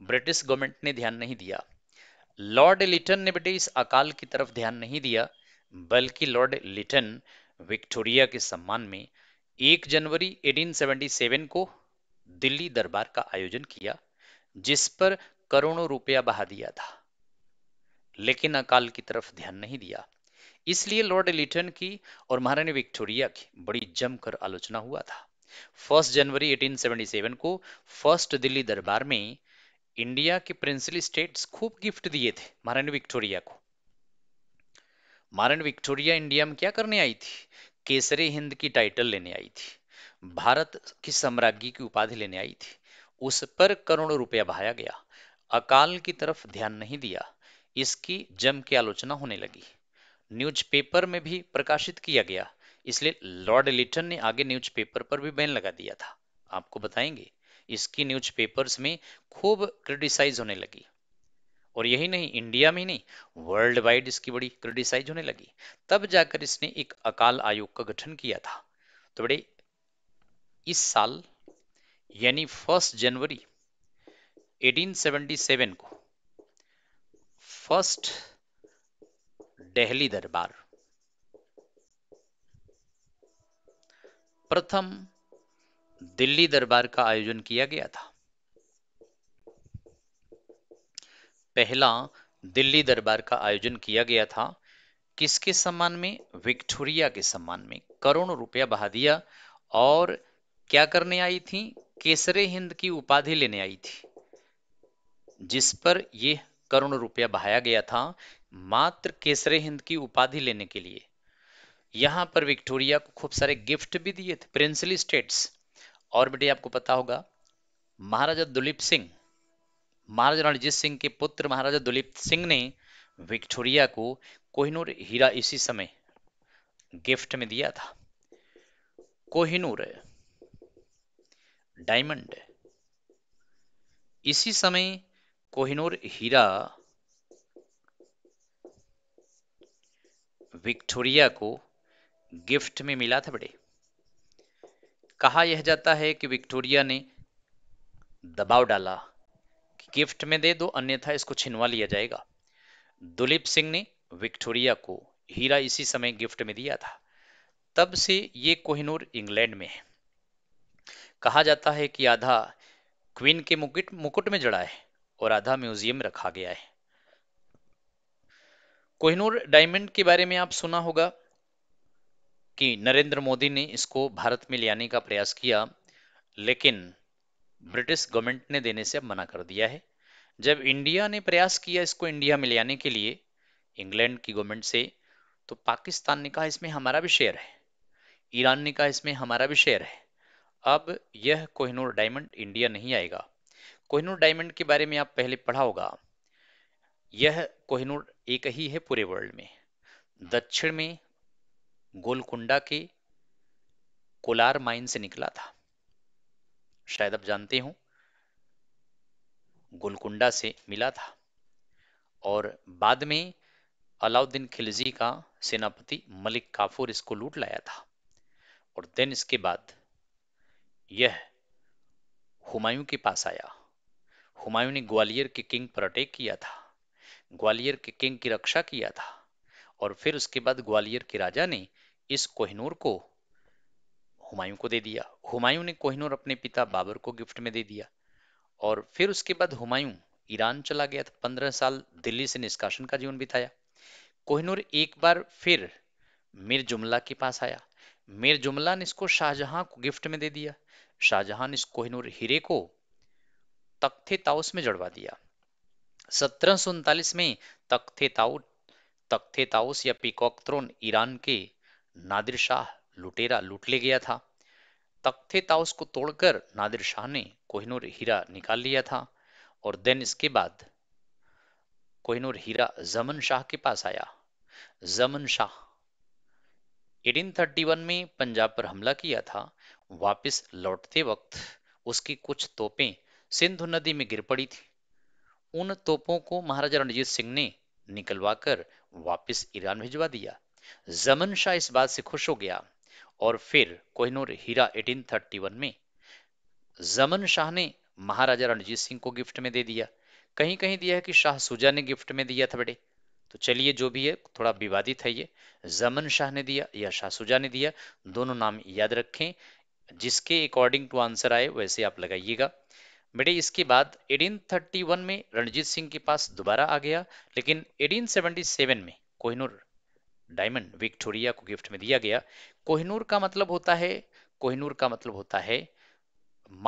ब्रिटिश गवर्नमेंट ने ध्यान नहीं दिया लॉर्ड लिटन ने बेटे इस अकाल की तरफ ध्यान नहीं दिया बल्कि लॉर्ड लिटन विक्टोरिया के सम्मान में 1 जनवरी 1877 को दिल्ली दरबार का आयोजन किया जिस पर करोड़ों रुपया बहा दिया था लेकिन अकाल की तरफ ध्यान नहीं दिया इसलिए लॉर्ड लिटन की और महारानी विक्टोरिया की बड़ी जमकर आलोचना हुआ था फर्स्ट जनवरी 1877 को फर्स्ट दिल्ली दरबार में इंडिया के प्रिंसली स्टेट्स खूब गिफ्ट दिए थे महारानी विक्टोरिया को महारानी विक्टोरिया इंडिया में क्या करने आई थी केसरे हिंद की टाइटल लेने आई थी भारत की सम्राज्ञी की उपाधि लेने आई थी उस पर करोड़ों रुपया बहाया गया अकाल की तरफ ध्यान नहीं दिया इसकी जम की आलोचना होने लगी न्यूज़पेपर में भी प्रकाशित किया गया इसलिए लॉर्ड लिटन ने आगे न्यूज़पेपर पर भी बैन लगा दिया था आपको बताएंगे इसकी न्यूज़पेपर्स में खूब क्रिटिसाइज होने लगी और यही नहीं इंडिया में नहीं वर्ल्ड वाइड इसकी बड़ी क्रिटिसाइज होने लगी तब जाकर इसने एक अकाल आयोग का गठन किया था तो बड़े इस साल यानी फर्स्ट जनवरी 1877 को फर्स्ट डेहली दरबार प्रथम दिल्ली दरबार का आयोजन किया गया था पहला दिल्ली दरबार का आयोजन किया गया था किसके सम्मान में विक्टोरिया के सम्मान में करोड़ रुपया बहा दिया और क्या करने आई थी केसरे हिंद की उपाधि लेने आई थी जिस पर यह करोड़ रुपया बहाया गया था मात्र केसरे हिंद की उपाधि लेने के लिए यहां पर विक्टोरिया को खूब सारे गिफ्ट भी दिए थे प्रिंसली स्टेट्स और बेटे आपको पता होगा महाराजा दुलीप सिंह महाराजा रणजीत सिंह के पुत्र महाराजा दुलीप सिंह ने विक्टोरिया को कोहिनूर हीरा इसी समय गिफ्ट में दिया था कोहिनूर डायमंड इसी समय कोहिनूर हीरा विक्टोरिया को गिफ्ट में मिला था बड़े कहा यह जाता है कि विक्टोरिया ने दबाव डाला कि गिफ्ट में दे दो अन्यथा इसको छिनवा लिया जाएगा दुलीप सिंह ने विक्टोरिया को हीरा इसी समय गिफ्ट में दिया था तब से ये कोहिनूर इंग्लैंड में है कहा जाता है कि आधा क्वीन के मुकुट मुकुट में जड़ा है और आधा म्यूजियम रखा गया है कोहिनूर डायमंड के बारे में आप सुना होगा कि नरेंद्र मोदी ने इसको भारत में ले आने का प्रयास किया लेकिन ब्रिटिश गवर्नमेंट ने देने से अब मना कर दिया है जब इंडिया ने प्रयास किया इसको इंडिया में ले आने के लिए इंग्लैंड की गवर्नमेंट से तो पाकिस्तान ने कहा इसमें हमारा भी शेयर है ईरान ने कहा इसमें हमारा भी शेयर है अब यह कोहिनूर डायमंड इंडिया नहीं आएगा कोहिनूर डायमंड के बारे में आप पहले पढ़ा होगा यह कोहिनूर एक ही है पूरे वर्ल्ड में दक्षिण में गोलकुंडा के कोलार माइन से निकला था शायद आप जानते हो गोलकुंडा से मिला था और बाद में अलाउद्दीन खिलजी का सेनापति मलिक काफूर इसको लूट लाया था और देन इसके बाद यह हुमायूं के पास आया हुमायूं ने ग्वालियर के किंग पर अटैक किया था ग्वालियर के किंग की रक्षा किया था और फिर उसके बाद ग्वालियर के राजा ने इस कोहिनूर को हुमायूं को दे दिया हुमायूं ने कोहिनूर अपने पिता बाबर को गिफ्ट में दे दिया और फिर उसके बाद हुमायूं ईरान चला गया था पंद्रह साल दिल्ली से निष्कासन का जीवन बिताया कोहिनूर एक बार फिर मीर जुमला के पास आया मीर जुमला ने इसको शाहजहां को गिफ्ट में दे दिया शाहजहां ने इस कोहिनूर हीरे को तख्ते ताउस में जड़वा दिया सत्रह में तख्ते ताउट तख्ते ताउस या पिकॉक ईरान के नादिर शाह लुटेरा लूट ले गया था तख्ते ताउस को तोड़कर नादिर शाह ने कोहिनूर हीरा निकाल लिया था और देन इसके बाद कोहिनूर हीरा जमन शाह के पास आया जमन शाह 1831 में पंजाब पर हमला किया था वापस लौटते वक्त उसकी कुछ तोपें सिंधु नदी में गिर पड़ी थी उन तोपों को महाराजा रणजीत सिंह ने निकलवाकर वापस ईरान भिजवा दिया जमन शाह इस बात से खुश हो गया और फिर कोहिनूर हीरा 1831 में जमन शाह ने महाराजा रणजीत सिंह को गिफ्ट में दे दिया कहीं कहीं दिया है कि शाह सुजा ने गिफ्ट में दिया था बड़े तो चलिए जो भी है थोड़ा विवादित है ये जमन शाह ने दिया या शाह सुजा ने दिया दोनों नाम याद रखें जिसके अकॉर्डिंग टू आंसर आए वैसे आप लगाइएगा बेटे इसके बाद 1831 में रणजीत सिंह के पास दोबारा आ गया लेकिन 1877 में कोहिनूर डायमंड विक्टोरिया को गिफ्ट में दिया गया कोहिनूर का मतलब होता है कोहिनूर का मतलब होता है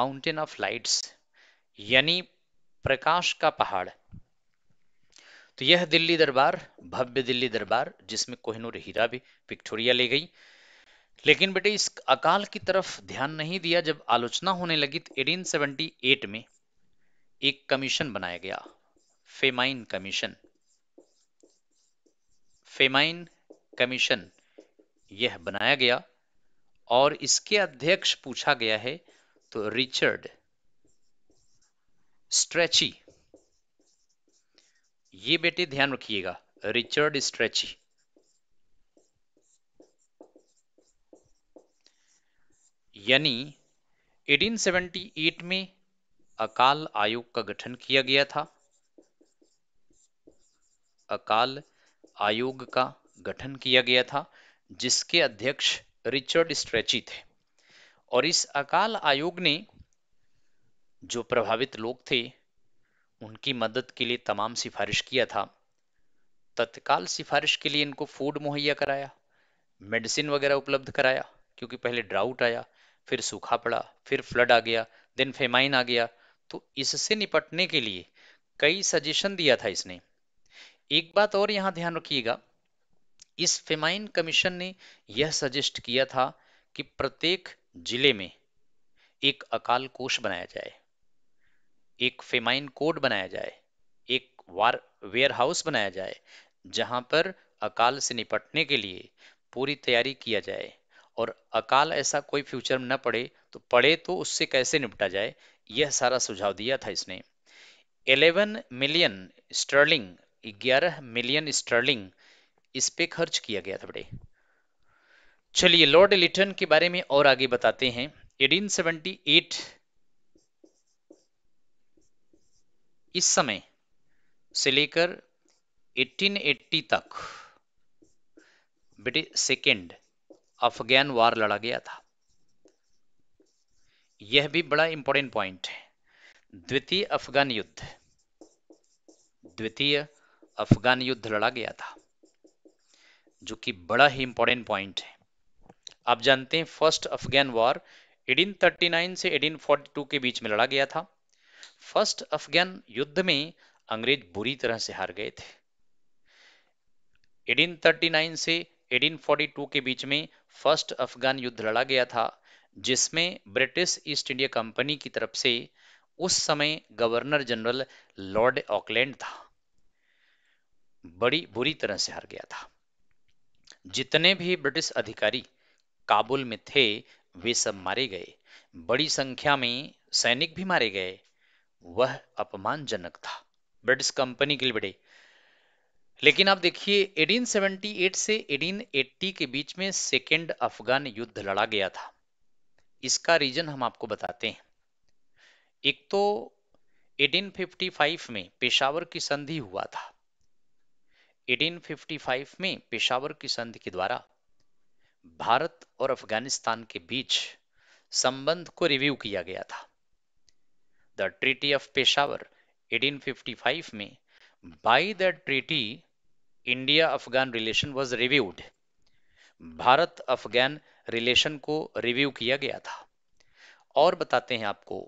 माउंटेन ऑफ लाइट्स यानी प्रकाश का पहाड़ तो यह दिल्ली दरबार भव्य दिल्ली दरबार जिसमें कोहिनूर हीरा भी विक्टोरिया ले गई लेकिन बेटे इस अकाल की तरफ ध्यान नहीं दिया जब आलोचना होने लगी तो एट में एक कमीशन बनाया गया फेमाइन कमीशन फेमाइन कमीशन यह बनाया गया और इसके अध्यक्ष पूछा गया है तो रिचर्ड स्ट्रेची ये बेटे ध्यान रखिएगा रिचर्ड स्ट्रेची यानी 1878 में अकाल आयोग का गठन किया गया था अकाल आयोग का गठन किया गया था जिसके अध्यक्ष रिचर्ड स्ट्रेची थे और इस अकाल आयोग ने जो प्रभावित लोग थे उनकी मदद के लिए तमाम सिफारिश किया था तत्काल सिफारिश के लिए इनको फूड मुहैया कराया मेडिसिन वगैरह उपलब्ध कराया क्योंकि पहले ड्राउट आया फिर सूखा पड़ा फिर फ्लड आ गया देन फेमाइन आ गया तो इससे निपटने के लिए कई सजेशन दिया था इसने एक बात और यहां ध्यान रखिएगा इस फेमाइन कमीशन ने यह सजेस्ट किया था कि प्रत्येक जिले में एक अकाल कोष बनाया जाए एक फेमाइन कोड बनाया जाए एक वार वेयर हाउस बनाया जाए जहां पर अकाल से निपटने के लिए पूरी तैयारी किया जाए और अकाल ऐसा कोई फ्यूचर में न पड़े तो पड़े तो उससे कैसे निपटा जाए यह सारा सुझाव दिया था इसने 11 मिलियन स्टर्लिंग 11 मिलियन स्टर्लिंग इस पे खर्च किया गया था बड़े चलिए लॉर्ड लिटन के बारे में और आगे बताते हैं 1878 इस समय से लेकर 1880 तक बेटे सेकेंड अफगान वार लड़ा गया था यह भी बड़ा इंपॉर्टेंट पॉइंट है द्वितीय अफगान युद्ध द्वितीय अफगान युद्ध लड़ा गया था जो कि बड़ा ही इंपॉर्टेंट पॉइंट है आप जानते हैं फर्स्ट अफगान वॉर 1839 से 1842 के बीच में लड़ा गया था फर्स्ट अफगान युद्ध में अंग्रेज बुरी तरह से हार गए थे 1839 से 1842 के बीच में फर्स्ट अफगान युद्ध लड़ा गया था जिसमें ब्रिटिश ईस्ट इंडिया कंपनी की तरफ से उस समय गवर्नर जनरल लॉर्ड ऑकलैंड था बड़ी बुरी तरह से हार गया था जितने भी ब्रिटिश अधिकारी काबुल में थे वे सब मारे गए बड़ी संख्या में सैनिक भी मारे गए वह अपमानजनक था ब्रिटिश कंपनी के लिए बड़े लेकिन आप देखिए 1878 से 1880 के बीच में सेकेंड अफगान युद्ध लड़ा गया था इसका रीजन हम आपको बताते हैं एक तो 1855 में पेशावर की संधि हुआ था 1855 में पेशावर की संधि के द्वारा भारत और अफगानिस्तान के बीच संबंध को रिव्यू किया गया था द ट्रीटी ऑफ पेशावर 1855 में by the treaty India Afghan relation was reviewed भारत-अफगान रिलेशन को रिव्यू किया गया था और बताते हैं आपको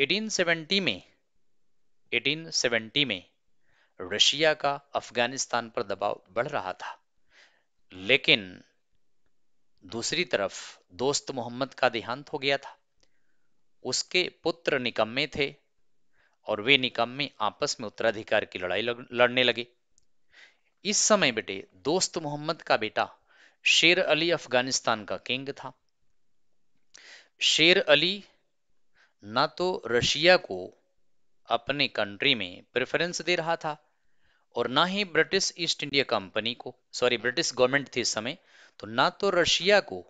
1870 में 1870 में रशिया का अफगानिस्तान पर दबाव बढ़ रहा था लेकिन दूसरी तरफ दोस्त मोहम्मद का देहांत हो गया था उसके पुत्र निकम्मे थे और वे निकम्मे आपस में उत्तराधिकार की लड़ाई लड़ने लगे इस समय बेटे दोस्त मोहम्मद का बेटा शेर अली अफगानिस्तान का किंग था शेर अली ना तो रशिया को अपने कंट्री में प्रेफरेंस दे रहा था और ना ही ब्रिटिश ईस्ट इंडिया कंपनी को सॉरी ब्रिटिश गवर्नमेंट थी इस समय तो ना तो रशिया को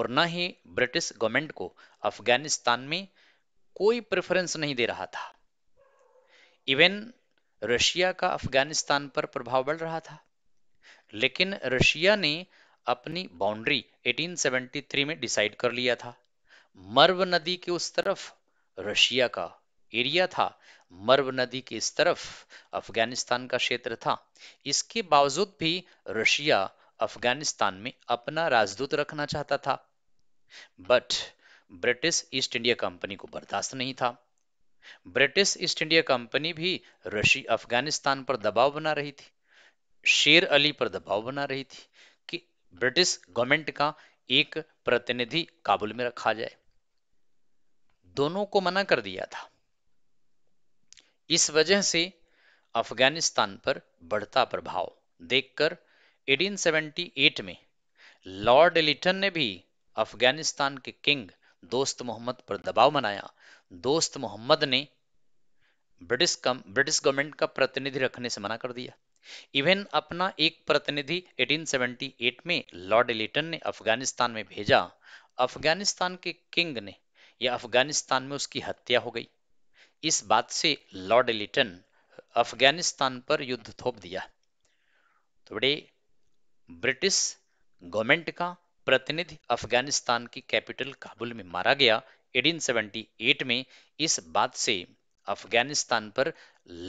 और ना ही ब्रिटिश गवर्नमेंट को अफगानिस्तान में कोई प्रेफरेंस नहीं दे रहा था इवन रशिया का अफगानिस्तान पर प्रभाव बढ़ रहा था लेकिन रशिया ने अपनी बाउंड्री 1873 में डिसाइड कर लिया था मर्व नदी के उस तरफ रशिया का एरिया था मर्व नदी के इस तरफ अफगानिस्तान का क्षेत्र था इसके बावजूद भी रशिया अफगानिस्तान में अपना राजदूत रखना चाहता था but British East India company को बर्दाश्त नहीं था ब्रिटिश ईस्ट इंडिया कंपनी भी रशी अफगानिस्तान पर दबाव बना रही थी शेर अली पर दबाव बना रही थी कि ब्रिटिश गवर्नमेंट का एक प्रतिनिधि काबुल में रखा जाए दोनों को मना कर दिया था इस वजह से अफगानिस्तान पर बढ़ता प्रभाव देखकर 1878 में लॉर्ड लिटन ने भी अफगानिस्तान के किंग दोस्त मोहम्मद पर दबाव बनाया दोस्त मोहम्मद ने ब्रिटिश कम ब्रिटिश गवर्नमेंट का प्रतिनिधि रखने से मना कर दिया इवन अपना एक प्रतिनिधि 1878 में लॉर्ड एलिटन ने अफगानिस्तान में भेजा अफगानिस्तान के किंग ने या अफगानिस्तान में उसकी हत्या हो गई इस बात से लॉर्ड एलिटन अफगानिस्तान पर युद्ध थोप दिया तो बड़े ब्रिटिश गवर्नमेंट का प्रतिनिधि अफगानिस्तान की कैपिटल काबुल में मारा गया 1878 में इस बात से अफगानिस्तान पर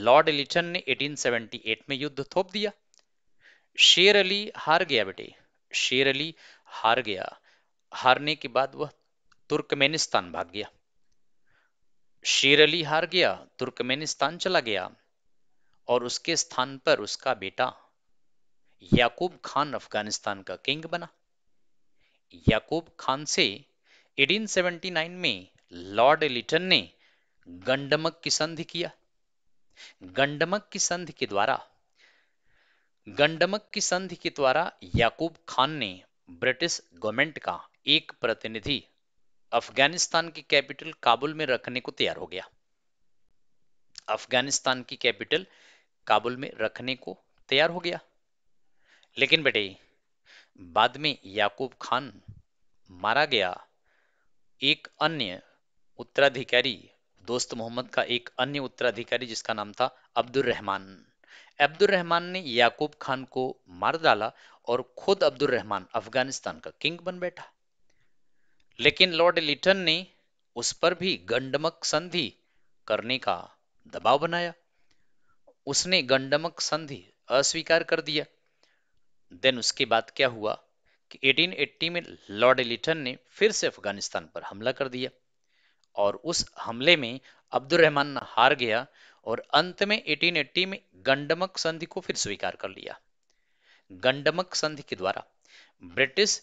लॉर्ड लिटन ने 1878 में युद्ध थोप दिया शेर अली हार गया बेटे शेर अली हार गया हारने के बाद वह तुर्कमेनिस्तान भाग गया शेर अली हार गया तुर्कमेनिस्तान चला गया और उसके स्थान पर उसका बेटा याकूब खान अफगानिस्तान का किंग बना याकूब खान से 1879 में लॉर्ड लिटन ने गंडमक की संधि किया गंडमक की संधि के द्वारा गंडमक की संधि के द्वारा याकूब खान ने ब्रिटिश गवर्नमेंट का एक प्रतिनिधि अफगानिस्तान की कैपिटल काबुल में रखने को तैयार हो गया अफगानिस्तान की कैपिटल काबुल में रखने को तैयार हो गया लेकिन बेटे बाद में याकूब खान मारा गया एक अन्य उत्तराधिकारी दोस्त मोहम्मद का एक अन्य उत्तराधिकारी जिसका नाम था अब्दुल रहमान अब्दुल रहमान ने याकूब खान को मार डाला और खुद अब्दुल रहमान अफगानिस्तान का किंग बन बैठा लेकिन लॉर्ड लिटन ने उस पर भी गंडमक संधि करने का दबाव बनाया उसने गंडमक संधि अस्वीकार कर दिया देन उसके बाद क्या हुआ कि 1880 में लॉर्ड लिटन ने फिर से अफगानिस्तान पर हमला कर दिया और उस हमले में अब्दुल रहमान हार गया और अंत में 1880 में गंडमक संधि को फिर स्वीकार कर लिया गंडमक संधि के द्वारा ब्रिटिश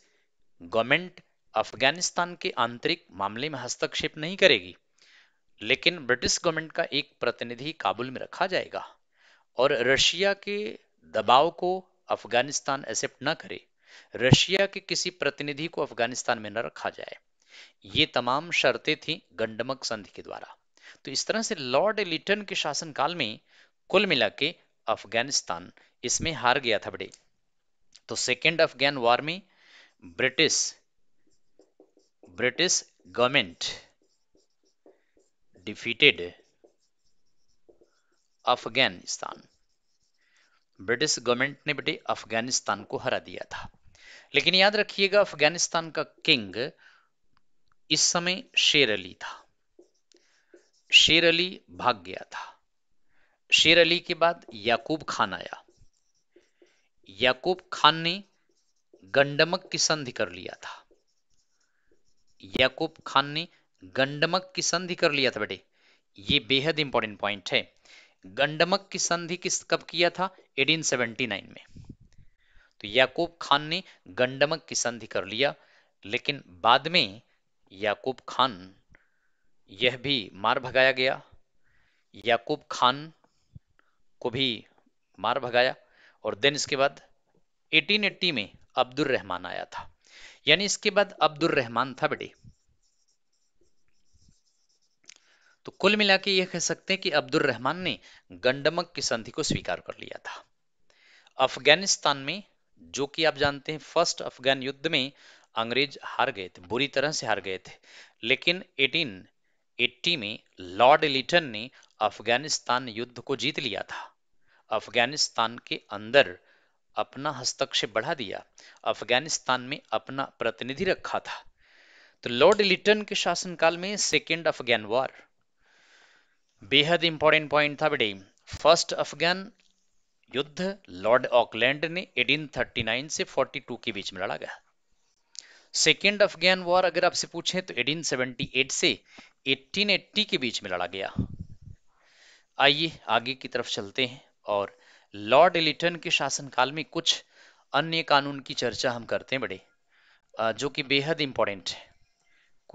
गवर्नमेंट अफगानिस्तान के आंतरिक मामले में हस्तक्षेप नहीं करेगी लेकिन ब्रिटिश गवर्नमेंट का एक प्रतिनिधि काबुल में रखा जाएगा और रशिया के दबाव को अफगानिस्तान एक्सेप्ट न करे रशिया के किसी प्रतिनिधि को अफगानिस्तान में न रखा जाए ये तमाम शर्तें थी गंडमक संधि के द्वारा तो इस तरह से लॉर्ड लिटन के शासनकाल में कुल मिला के अफगानिस्तान इसमें हार गया था बड़े तो सेकेंड अफगान वॉर में British British government defeated Afghanistan British government ने बेटे अफगानिस्तान को हरा दिया था लेकिन याद रखिएगा अफगानिस्तान का किंग इस समय शेर अली था शेर अली भाग गया था शेर अली के बाद याकूब खान आया याकूब खान ने गंडमक की संधि कर लिया था याकूब खान ने गंडमक की संधि कर लिया था बेटे ये बेहद इंपॉर्टेंट पॉइंट है गंडमक की संधि किस कब किया था 1879 में तो याकूब खान ने गंडमक की संधि कर लिया लेकिन बाद में याकूब खान यह भी मार भगाया गया याकूब खान को भी मार भगाया और देन इसके बाद 1880 में अब्दुल रहमान आया था यानी इसके बाद अब्दुल रहमान था बेटे तो कुल मिला के यह कह सकते हैं कि अब्दुल रहमान ने गंडमक की संधि को स्वीकार कर लिया था अफगानिस्तान में जो कि आप जानते हैं फर्स्ट अफगान युद्ध में अंग्रेज हार गए थे बुरी तरह से हार गए थे लेकिन 1880 में लॉर्ड लिटन ने अफगानिस्तान युद्ध को जीत लिया था अफगानिस्तान के अंदर अपना हस्तक्षेप बढ़ा दिया अफगानिस्तान में अपना प्रतिनिधि रखा था तो लॉर्ड लिटन के शासनकाल में सेकेंड अफगान वॉर बेहद इंपॉर्टेंट पॉइंट था बेटे फर्स्ट अफगान युद्ध लॉर्ड ऑकलैंड ने 1839 से 42 के बीच में लड़ा गया सेकेंड अफगान वॉर अगर आपसे पूछें तो 1878 से 1880 के बीच में लड़ा गया आइए आगे की तरफ चलते हैं और लॉर्ड लिटन के शासनकाल में कुछ अन्य कानून की चर्चा हम करते हैं बड़े जो कि बेहद इंपॉर्टेंट है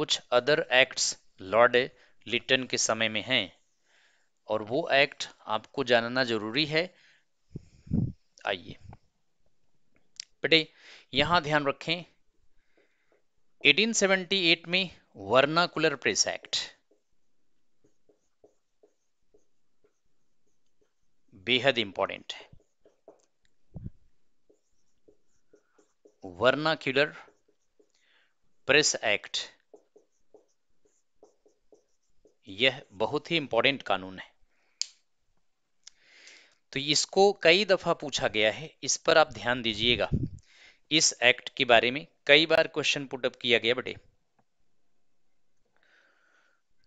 कुछ अदर एक्ट्स लॉर्ड लिटन के समय में हैं और वो एक्ट आपको जानना जरूरी है आइए बेटे यहां ध्यान रखें 1878 में वर्नाकुलर प्रेस एक्ट बेहद इंपॉर्टेंट है वर्नाक्यूलर प्रेस एक्ट यह बहुत ही इंपॉर्टेंट कानून है तो इसको कई दफा पूछा गया है इस पर आप ध्यान दीजिएगा इस एक्ट के बारे में कई बार क्वेश्चन पुटअप किया गया बेटे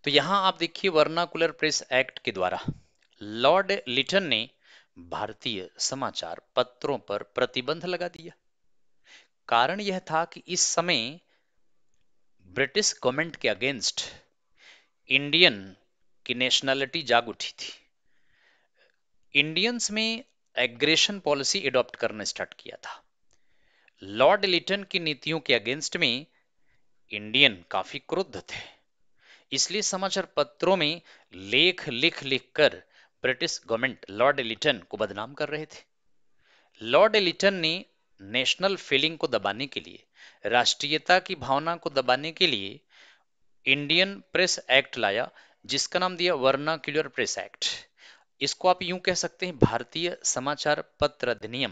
तो यहां आप देखिए वर्नाकुलर प्रेस एक्ट के द्वारा लॉर्ड लिटन ने भारतीय समाचार पत्रों पर प्रतिबंध लगा दिया कारण यह था कि इस समय ब्रिटिश गवर्नमेंट के अगेंस्ट इंडियन की नेशनैलिटी जाग उठी थी इंडियंस में एग्रेशन पॉलिसी एडॉप्ट करना स्टार्ट किया था लॉर्ड लिटन की नीतियों के अगेंस्ट में इंडियन काफी क्रुद्ध थे इसलिए समाचार पत्रों में लेख लिख लिख कर ब्रिटिश गवर्नमेंट लॉर्ड लिटन को बदनाम कर रहे थे लॉर्ड लिटन ने नेशनल फीलिंग को दबाने के लिए राष्ट्रीयता की भावना को दबाने के लिए इंडियन प्रेस एक्ट लाया जिसका नाम दिया वर्ना क्लियर प्रेस एक्ट इसको आप यूं कह सकते हैं भारतीय समाचार पत्र अधिनियम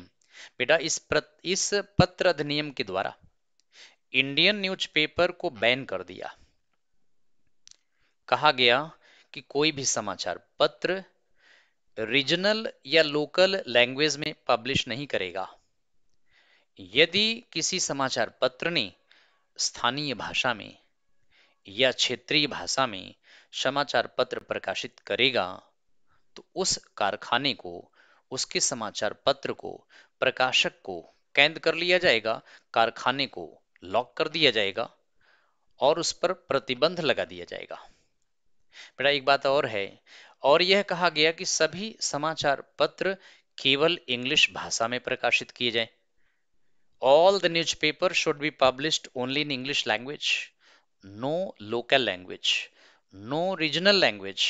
बेटा इस प्रत, इस पत्र अधिनियम के द्वारा इंडियन न्यूज़पेपर को बैन कर दिया कहा गया कि कोई भी समाचार पत्र रीजनल या लोकल लैंग्वेज में पब्लिश नहीं करेगा यदि किसी समाचार पत्र ने स्थानीय भाषा में या क्षेत्रीय भाषा में समाचार पत्र प्रकाशित करेगा तो उस कारखाने को उसके समाचार पत्र को प्रकाशक को कैद कर लिया जाएगा कारखाने को लॉक कर दिया जाएगा और उस पर प्रतिबंध लगा दिया जाएगा बेटा एक बात और है और यह कहा गया कि सभी समाचार पत्र केवल इंग्लिश भाषा में प्रकाशित किए जाएं। The newspaper should be published only in English language no local language no regional language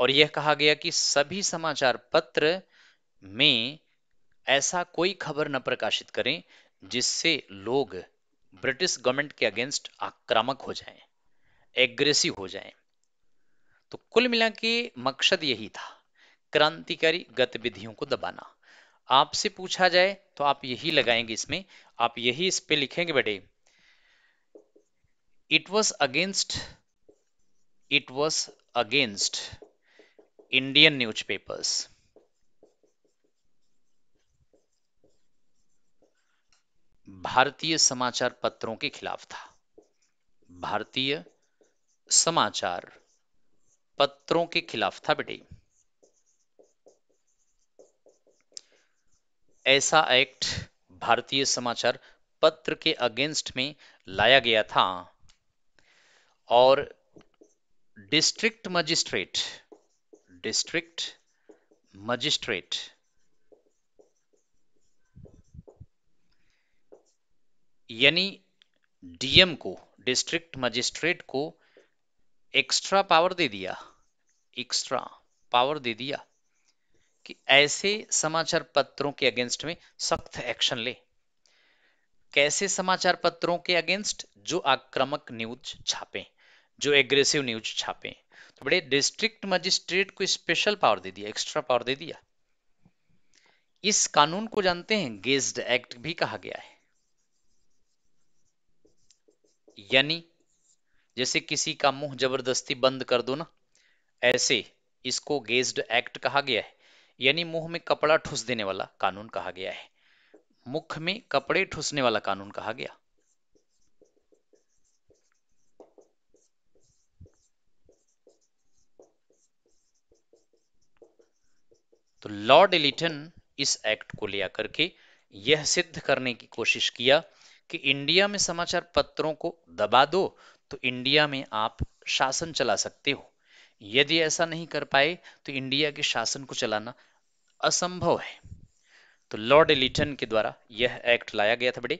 और यह कहा गया कि सभी समाचार पत्र में ऐसा कोई खबर न प्रकाशित करें जिससे लोग ब्रिटिश गवर्नमेंट के अगेंस्ट आक्रामक हो जाएं, एग्रेसिव हो जाएं। तो कुल मिला के मकसद यही था क्रांतिकारी गतिविधियों को दबाना आपसे पूछा जाए तो आप यही लगाएंगे इसमें आप यही इस पे लिखेंगे बेटे it was against it was against Indian newspapers. भारतीय समाचार पत्रों के खिलाफ था भारतीय समाचार पत्रों के खिलाफ था बेटे ऐसा एक्ट भारतीय समाचार पत्र के अगेंस्ट में लाया गया था और डिस्ट्रिक्ट मजिस्ट्रेट district magistrate यानी डीएम को डिस्ट्रिक्ट मजिस्ट्रेट को एक्स्ट्रा पावर दे दिया एक्स्ट्रा पावर दे दिया कि ऐसे समाचार पत्रों के अगेंस्ट में सख्त एक्शन ले कैसे समाचार पत्रों के अगेंस्ट जो आक्रामक न्यूज छापे जो एग्रेसिव न्यूज छापे बड़े डिस्ट्रिक्ट मजिस्ट्रेट को स्पेशल पावर दे दिया एक्स्ट्रा पावर दे दिया इस कानून को जानते हैं गेस्ड एक्ट भी कहा गया है यानी जैसे किसी का मुंह जबरदस्ती बंद कर दो ना ऐसे इसको गेस्ड एक्ट कहा गया है यानी मुंह में कपड़ा ठुस देने वाला कानून कहा गया है मुख में कपड़े ठुसने वाला कानून कहा गया तो लॉर्ड एलिटन इस एक्ट को लिया करके यह सिद्ध करने की कोशिश किया कि इंडिया में समाचार पत्रों को दबा दो तो इंडिया में आप शासन चला सकते हो यदि ऐसा नहीं कर पाए तो इंडिया के शासन को चलाना असंभव है तो लॉर्ड एलिटन के द्वारा यह एक्ट लाया गया था बड़े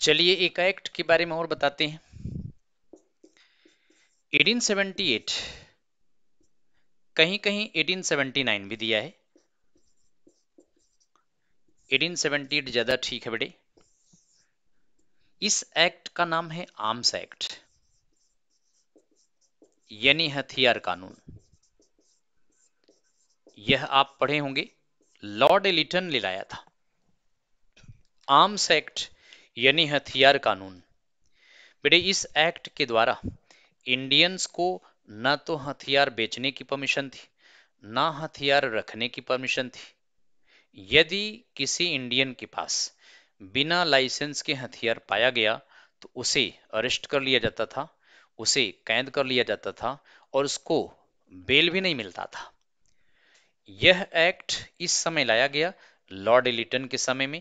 चलिए एक एक्ट के बारे में और बताते हैं 1878 कहीं कहीं 1879 भी दिया है 1878 ज्यादा ठीक है बेटे इस एक्ट का नाम है आर्म्स एक्ट यानी हथियार कानून यह आप पढ़े होंगे लॉर्ड एलिटन ले लाया था आर्म्स एक्ट यानी हथियार कानून बेटे इस एक्ट के द्वारा इंडियंस को ना तो हथियार बेचने की परमिशन थी ना हथियार रखने की परमिशन थी यदि किसी इंडियन के पास बिना लाइसेंस के हथियार पाया गया तो उसे अरेस्ट कर लिया जाता था उसे कैद कर लिया जाता था और उसको बेल भी नहीं मिलता था यह एक्ट इस समय लाया गया लॉर्ड एलिटन के समय में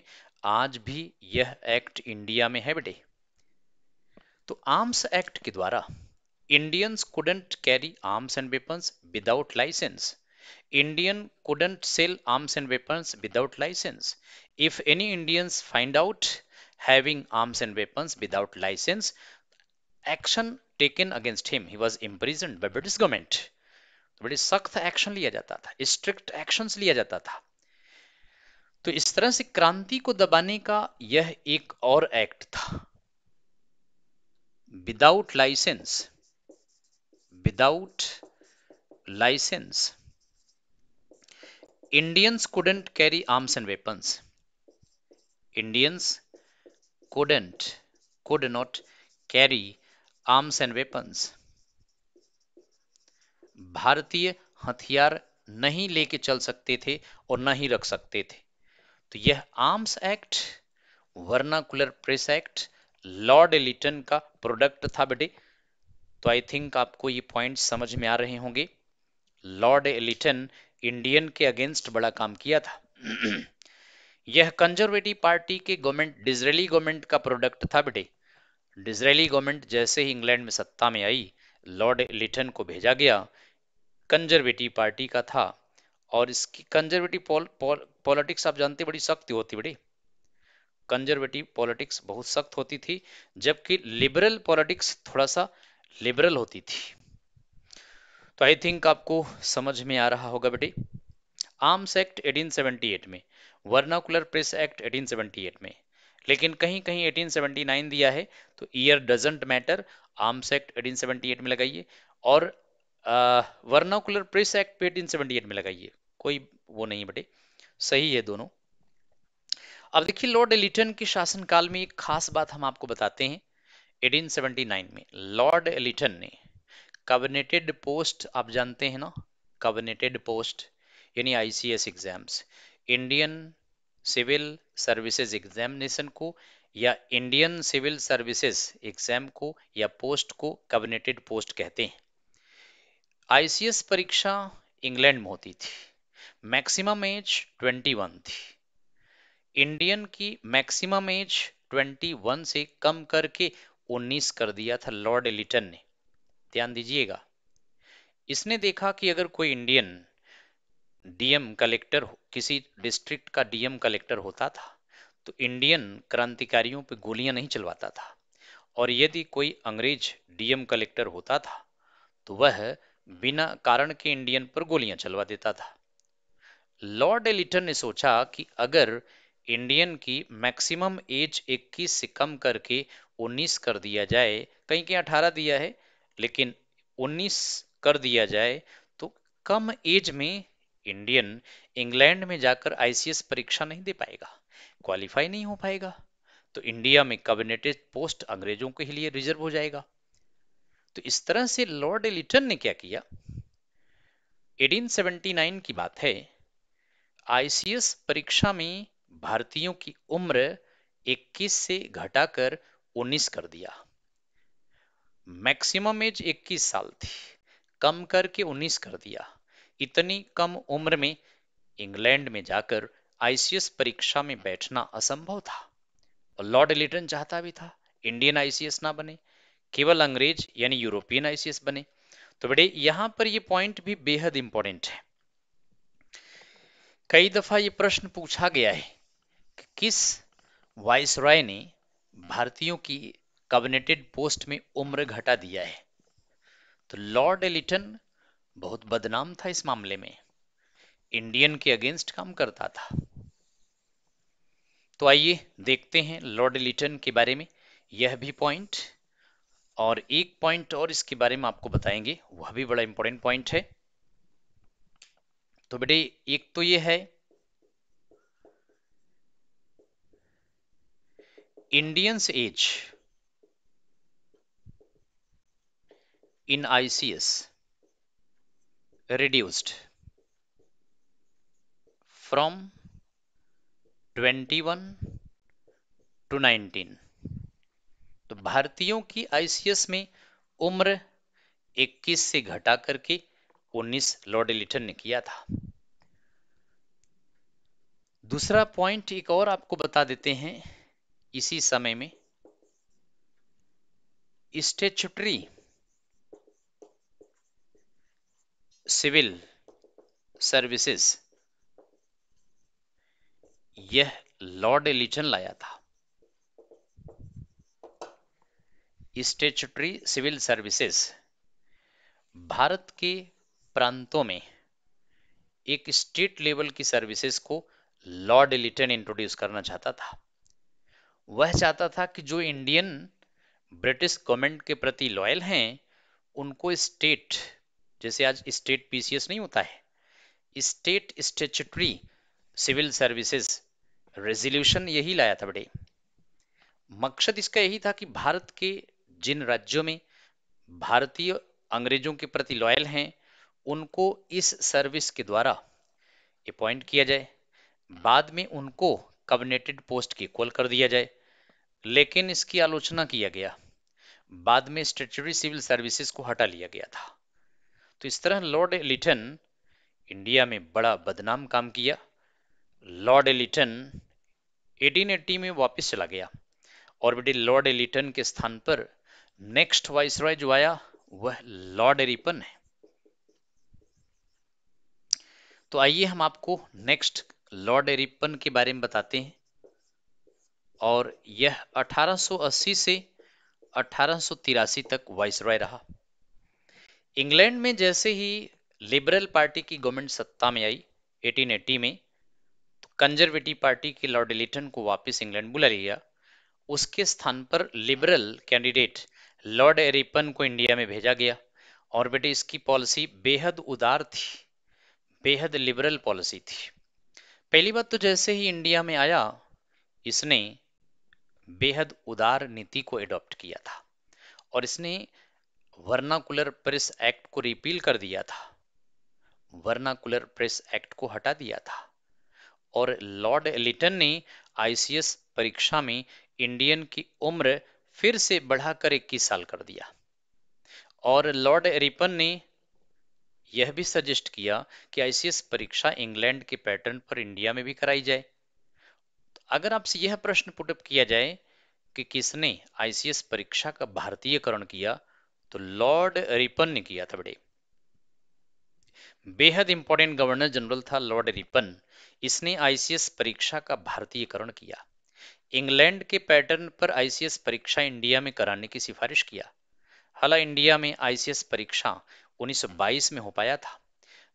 आज भी यह एक्ट इंडिया में है बेटे तो आर्म्स एक्ट के द्वारा Indians couldn't carry arms and weapons without license. Indian couldn't sell arms and weapons without license. If any Indians find out having arms and weapons without license, action taken against him. He was imprisoned by British government. बड़ी सख्त action लिया जाता था strict action लिया जाता था तो इस तरह से क्रांति को दबाने का यह एक और एक्ट था without license without license indians couldn't carry arms and weapons indians couldn't could not carry arms and weapons भारतीय हथियार नहीं लेके चल सकते थे और न ही रख सकते थे तो यह arms act vernacular press act lord Lytton का प्रोडक्ट था बेटे तो आई थिंक आपको ये पॉइंट समझ में आ रहे होंगे लॉर्ड एलिटन इंडियन के अगेंस्ट बड़ा काम किया था यह कंजर्वेटिव पार्टी के गवर्नमेंट डिजरेली गवर्नमेंट का प्रोडक्ट था बेटे डिजरेली गवर्नमेंट जैसे ही इंग्लैंड में सत्ता में आई लॉर्ड लिटन को भेजा गया कंजर्वेटिव पार्टी का था और इसकी कंजर्वेटिव पॉलिटिक्स आप जानते बड़ी सख्त होती बड़ी कंजर्वेटिव पॉलिटिक्स बहुत सख्त होती थी जबकि लिबरल पॉलिटिक्स थोड़ा सा लिबरल होती थी तो आई थिंक आपको समझ में आ रहा होगा बेटे आर्म्स एक्ट 1878 में वर्नाकुलर प्रेस एक्ट 1878 में लेकिन कहीं कहीं 1879 दिया है तो year doesn't matter arms act 1878 में लगाइए और वर्नाकुलर प्रेस एक्ट पे एटीन में लगाइए कोई वो नहीं बेटे सही है दोनों अब देखिए लॉर्ड एलिटन के शासनकाल में एक खास बात हम आपको बताते हैं 1879 में लॉर्ड एलिटन ने कबनेटेड पोस्ट आप जानते हैं ना कबनेटेड पोस्ट यानी ICS exams Indian civil services examination को या इंडियन सिविल सर्विसेज एग्जाम को या पोस्ट को कबनेटेड पोस्ट कहते हैं आईसीएस परीक्षा इंग्लैंड में होती थी मैक्सिमम एज 21 थी इंडियन की मैक्सिमम एज 21 से कम करके 19 कर दिया था लॉर्ड एलिटन ने ध्यान दीजिएगा इसने देखा कि अगर कोई इंडियन डीएम कलेक्टर किसी डिस्ट्रिक्ट का डीएम कलेक्टर होता था तो इंडियन क्रांतिकारियों पर गोलियां नहीं चलवाता था और यदि कोई अंग्रेज डीएम कलेक्टर होता था तो वह बिना कारण के इंडियन पर गोलियां चलवा देता था लॉर्ड एलिटन ने सोचा कि अगर इंडियन की मैक्सिमम एज 21 से कम करके 19 कर दिया जाए कहीं कहीं 18 दिया है लेकिन 19 कर दिया जाए तो कम एज में इंडियन इंग्लैंड में जाकर आईसीएस परीक्षा नहीं दे पाएगा क्वालिफाई नहीं हो पाएगा तो इंडिया में कैबिनेटेड पोस्ट अंग्रेजों के लिए रिजर्व हो जाएगा तो इस तरह से लॉर्ड एलिटन ने क्या किया 1879 की बात है आईसीएस परीक्षा में भारतीयों की उम्र 21 से घटाकर 19 कर दिया मैक्सिमम एज 21 साल थी कम करके 19 कर दिया इतनी कम उम्र में इंग्लैंड में जाकर आईसीएस परीक्षा में बैठना असंभव था और लॉर्ड लिटन चाहता भी था इंडियन आईसीएस ना बने केवल अंग्रेज यानी यूरोपियन आईसीएस बने तो बेटे यहां पर ये पॉइंट भी बेहद इंपॉर्टेंट है कई दफा ये प्रश्न पूछा गया है कि किस वाइसराय ने भारतीयों की कबनेटेड पोस्ट में उम्र घटा दिया है तो लॉर्ड एलिटन बहुत बदनाम था इस मामले में इंडियन के अगेंस्ट काम करता था तो आइए देखते हैं लॉर्ड एलिटन के बारे में यह भी पॉइंट और एक पॉइंट और इसके बारे में आपको बताएंगे वह भी बड़ा इंपॉर्टेंट पॉइंट है तो बेटे एक तो यह है Indians age in ICS reduced from 21 to 19 तो भारतीयों की आईसीएस में उम्र 21 से घटा करके 19 लॉर्ड लिटन ने किया था दूसरा पॉइंट एक और आपको बता देते हैं इसी समय में स्टेचुटरी सिविल सर्विसेज यह लॉर्ड एलिजन लाया था स्टेचुटरी सिविल सर्विसेज भारत के प्रांतों में एक स्टेट लेवल की सर्विसेज को लॉर्ड एलिटन इंट्रोड्यूस करना चाहता था वह चाहता था कि जो इंडियन ब्रिटिश गवर्नमेंट के प्रति लॉयल हैं उनको स्टेट जैसे आज स्टेट पीसीएस नहीं होता है state statutory civil services resolution यही लाया था बड़े मकसद इसका यही था कि भारत के जिन राज्यों में भारतीय अंग्रेजों के प्रति लॉयल हैं उनको इस सर्विस के द्वारा अपॉइंट किया जाए बाद में उनको कबनेटेड पोस्ट के इक्वल कर दिया जाए लेकिन इसकी आलोचना किया गया बाद में स्टेचुरी सिविल सर्विसेज को हटा लिया गया था तो इस तरह लॉर्ड एलिटन इंडिया में बड़ा बदनाम काम किया लॉर्ड एलिटन 1880 में वापस चला गया और बेटे लॉर्ड एलिटन के स्थान पर नेक्स्ट वाइस रॉय जो आया वह लॉर्ड एरिपन है तो आइए हम आपको नेक्स्ट लॉर्ड एरिपन के बारे में बताते हैं और यह 1880 से अठारह तक रॉय रहा इंग्लैंड में जैसे ही लिबरल पार्टी की गवर्नमेंट सत्ता में आई 1880 में तो कंजर्वेटिव पार्टी के लॉर्ड लिटन को वापस इंग्लैंड बुला लिया उसके स्थान पर लिबरल कैंडिडेट लॉर्ड एरिपन को इंडिया में भेजा गया और बेटे इसकी पॉलिसी बेहद उदार थी बेहद लिबरल पॉलिसी थी पहली बात तो जैसे ही इंडिया में आया इसने बेहद उदार नीति को एडॉप्ट किया था और इसने वर्नाकुलर प्रेस एक्ट को रिपील कर दिया था वर्नाकुलर प्रेस एक्ट को हटा दिया था और लॉर्ड लिटन ने आईसीएस परीक्षा में इंडियन की उम्र फिर से बढ़ाकर इक्कीस साल कर दिया और लॉर्ड रिपन ने यह भी सजेस्ट किया कि आईसीएस परीक्षा इंग्लैंड के पैटर्न पर इंडिया में भी कराई जाए अगर आपसे यह प्रश्न पुटअप किया जाए कि किसने आईसीएस परीक्षा का भारतीयकरण किया तो लॉर्ड रिपन ने किया था बड़े बेहद इंपॉर्टेंट गवर्नर जनरल था लॉर्ड रिपन इसने आईसीएस परीक्षा का भारतीयकरण किया इंग्लैंड के पैटर्न पर आईसीएस परीक्षा इंडिया में कराने की सिफारिश किया हालांकि इंडिया में आईसीएस परीक्षा 1922 में हो पाया था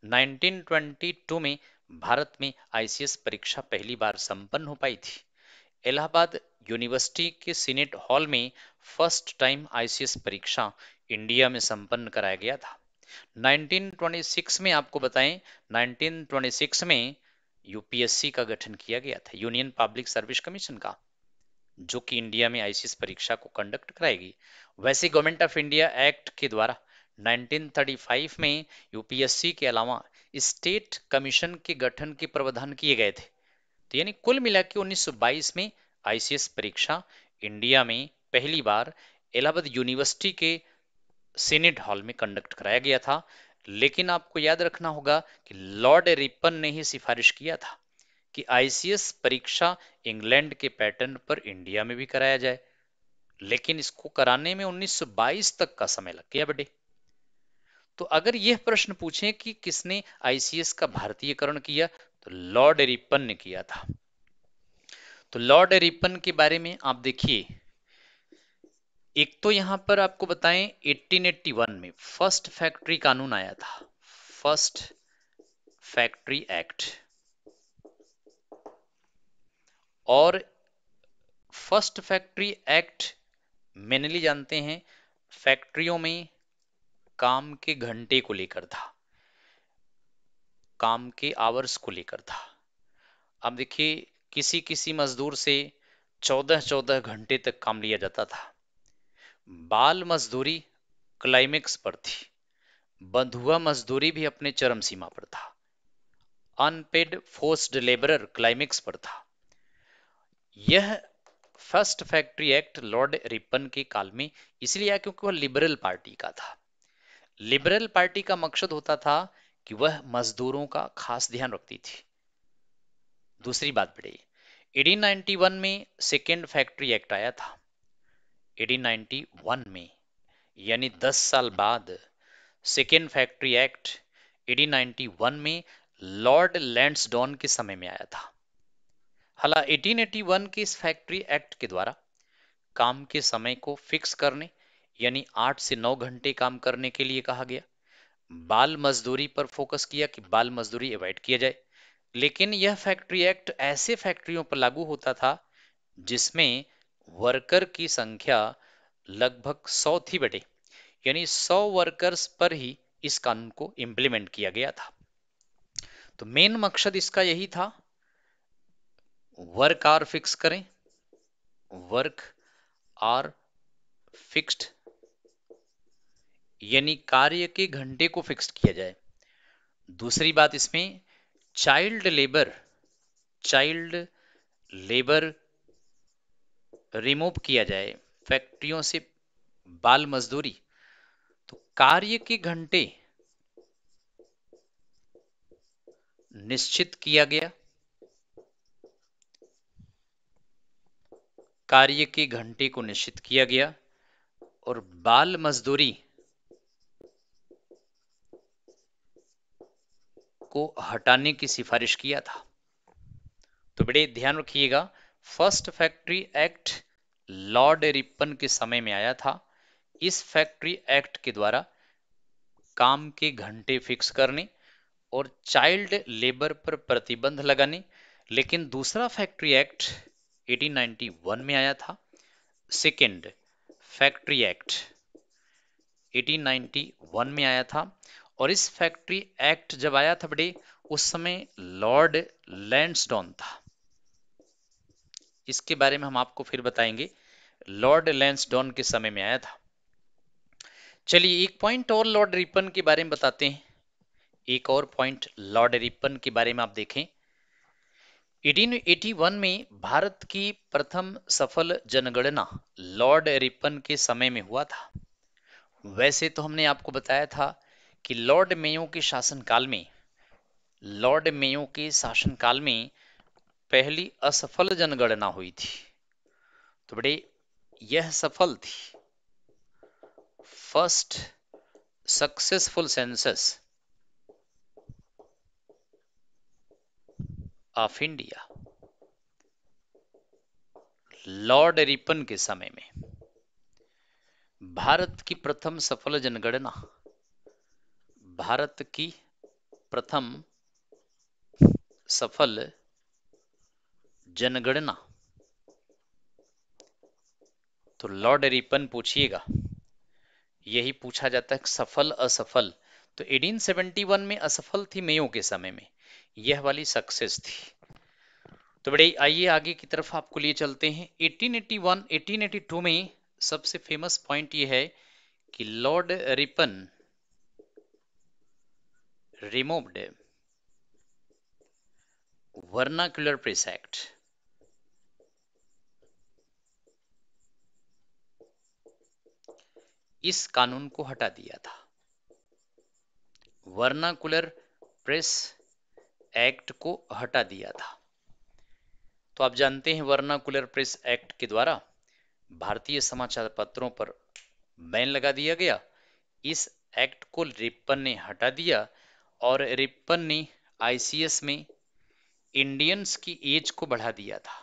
1922 में भारत में आईसीएस परीक्षा पहली बार संपन्न हो पाई थी इलाहाबाद यूनिवर्सिटी के सीनेट हॉल में फर्स्ट टाइम आईसीएस परीक्षा इंडिया में संपन्न कराया गया था 1926 में आपको बताएं 1926 में यूपीएससी का गठन किया गया था यूनियन पब्लिक सर्विस कमीशन का जो कि इंडिया में आईसीएस परीक्षा को कंडक्ट कराएगी वैसे गवर्नमेंट ऑफ इंडिया एक्ट के द्वारा 1935 में यूपीएससी के अलावा स्टेट कमीशन के गठन के प्रावधान किए गए थे तो यानी कुल मिला के उन्नीस में आईसीएस परीक्षा इंडिया में पहली बार इलाहाबाद यूनिवर्सिटी के सीनेट हॉल में कंडक्ट कराया गया था लेकिन आपको याद रखना होगा कि लॉर्ड रिपन ने ही सिफारिश किया था कि आईसीएस परीक्षा इंग्लैंड के पैटर्न पर इंडिया में भी कराया जाए लेकिन इसको कराने में 1922 तक का समय लग गया बेटे तो अगर यह प्रश्न पूछें कि किसने आईसीएस का भारतीयकरण किया तो लॉर्ड एरिपन ने किया था तो लॉर्ड एरिपन के बारे में आप देखिए एक तो यहां पर आपको बताएं 1881 में फर्स्ट फैक्ट्री कानून आया था फर्स्ट फैक्ट्री एक्ट और फर्स्ट फैक्ट्री एक्ट मेनली जानते हैं फैक्ट्रियों में काम के घंटे को लेकर था काम के आवर्स को लेकर था अब देखिए किसी किसी मजदूर से चौदह चौदह घंटे तक काम लिया जाता था बाल मजदूरी क्लाइमेक्स पर थी बंधुआ मजदूरी भी अपने चरम सीमा पर था अनपेड फोर्स्ड लेबरर क्लाइमेक्स पर था यह first factory act lord Ripon के काल में इसलिए आया क्योंकि वह लिबरल पार्टी का था लिबरल पार्टी का मकसद होता था कि वह मजदूरों का खास ध्यान रखती थी दूसरी बात बढ़ी 1891 में सेकेंड फैक्ट्री एक्ट आया था 1891 में यानी 10 साल बाद सेकेंड फैक्ट्री एक्ट 1891 में लॉर्ड लैंड्सडॉन के समय में आया था हालांकि 1881 के इस फैक्ट्री एक्ट के द्वारा काम के समय को फिक्स करने यानी आठ से नौ घंटे काम करने के लिए कहा गया बाल मजदूरी पर फोकस किया कि बाल मजदूरी अवॉइड किया जाए लेकिन यह फैक्ट्री एक्ट ऐसे फैक्ट्रियों पर लागू होता था जिसमें वर्कर की संख्या लगभग सौ थी बटे यानी सौ वर्कर्स पर ही इस कानून को इंप्लीमेंट किया गया था तो मेन मकसद इसका यही था वर्क आर फिक्स करें वर्क आर फिक्स्ड यानी कार्य के घंटे को फिक्स किया जाए दूसरी बात इसमें child labour child labour remove किया जाए फैक्ट्रियों से बाल मजदूरी तो कार्य के घंटे निश्चित किया गया कार्य के घंटे को निश्चित किया गया और बाल मजदूरी को हटाने की सिफारिश किया था तो बड़े ध्यान रखिएगा first factory act lord Ripon के समय में आया था इस फैक्ट्री एक्ट के द्वारा काम के घंटे फिक्स करने और चाइल्ड लेबर पर प्रतिबंध लगाने लेकिन दूसरा फैक्ट्री एक्ट 1891 में आया था सेकेंड फैक्ट्री एक्ट 1891 में आया था और इस फैक्ट्री एक्ट जब आया था बड़े उस समय लॉर्ड लैंडस्टोन था इसके बारे में हम आपको फिर बताएंगे लॉर्ड लैंड के समय में आया था चलिए एक पॉइंट और लॉर्ड रिपन के बारे में बताते हैं एक और पॉइंट लॉर्ड रिपन के बारे में आप देखें 1881 में भारत की प्रथम सफल जनगणना लॉर्ड रिपन के समय में हुआ था वैसे तो हमने आपको बताया था कि लॉर्ड मेयो के शासनकाल में लॉर्ड मेयो के शासनकाल में पहली असफल जनगणना हुई थी तो बड़े यह सफल थी first successful census of India lord Ripon के समय में भारत की प्रथम सफल जनगणना भारत की प्रथम सफल जनगणना तो लॉर्ड एरिपन पूछिएगा यही पूछा जाता है सफल असफल तो 1871 में असफल थी मेयो के समय में यह वाली सक्सेस थी तो बड़े आइए आगे की तरफ आपको लिए चलते हैं 1881 1882 में सबसे फेमस पॉइंट यह है कि lord Ripon removed vernacular precept इस कानून को हटा दिया था वर्नाकुलर प्रेस एक्ट को हटा दिया था तो आप जानते हैं वर्नाकुलर प्रेस एक्ट के द्वारा भारतीय समाचार पत्रों पर बैन लगा दिया गया इस एक्ट को रिपन ने हटा दिया और रिप्पन ने आईसीएस में इंडियंस की एज को बढ़ा दिया था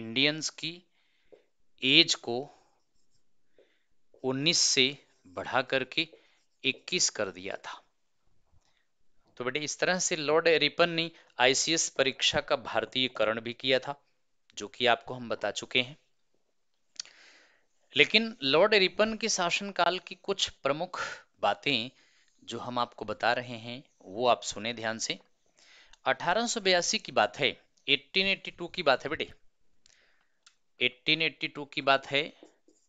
इंडियंस की एज को 19 से बढ़ा करके 21 कर दिया था तो बेटे इस तरह से लॉर्ड रिपन ने आईसीएस परीक्षा का भारतीयकरण भी किया था जो कि आपको हम बता चुके हैं लेकिन लॉर्ड रिपन के शासनकाल की कुछ प्रमुख बातें जो हम आपको बता रहे हैं वो आप सुने ध्यान से अठारह की बात है 1882 की बात है बेटे 1882 की बात है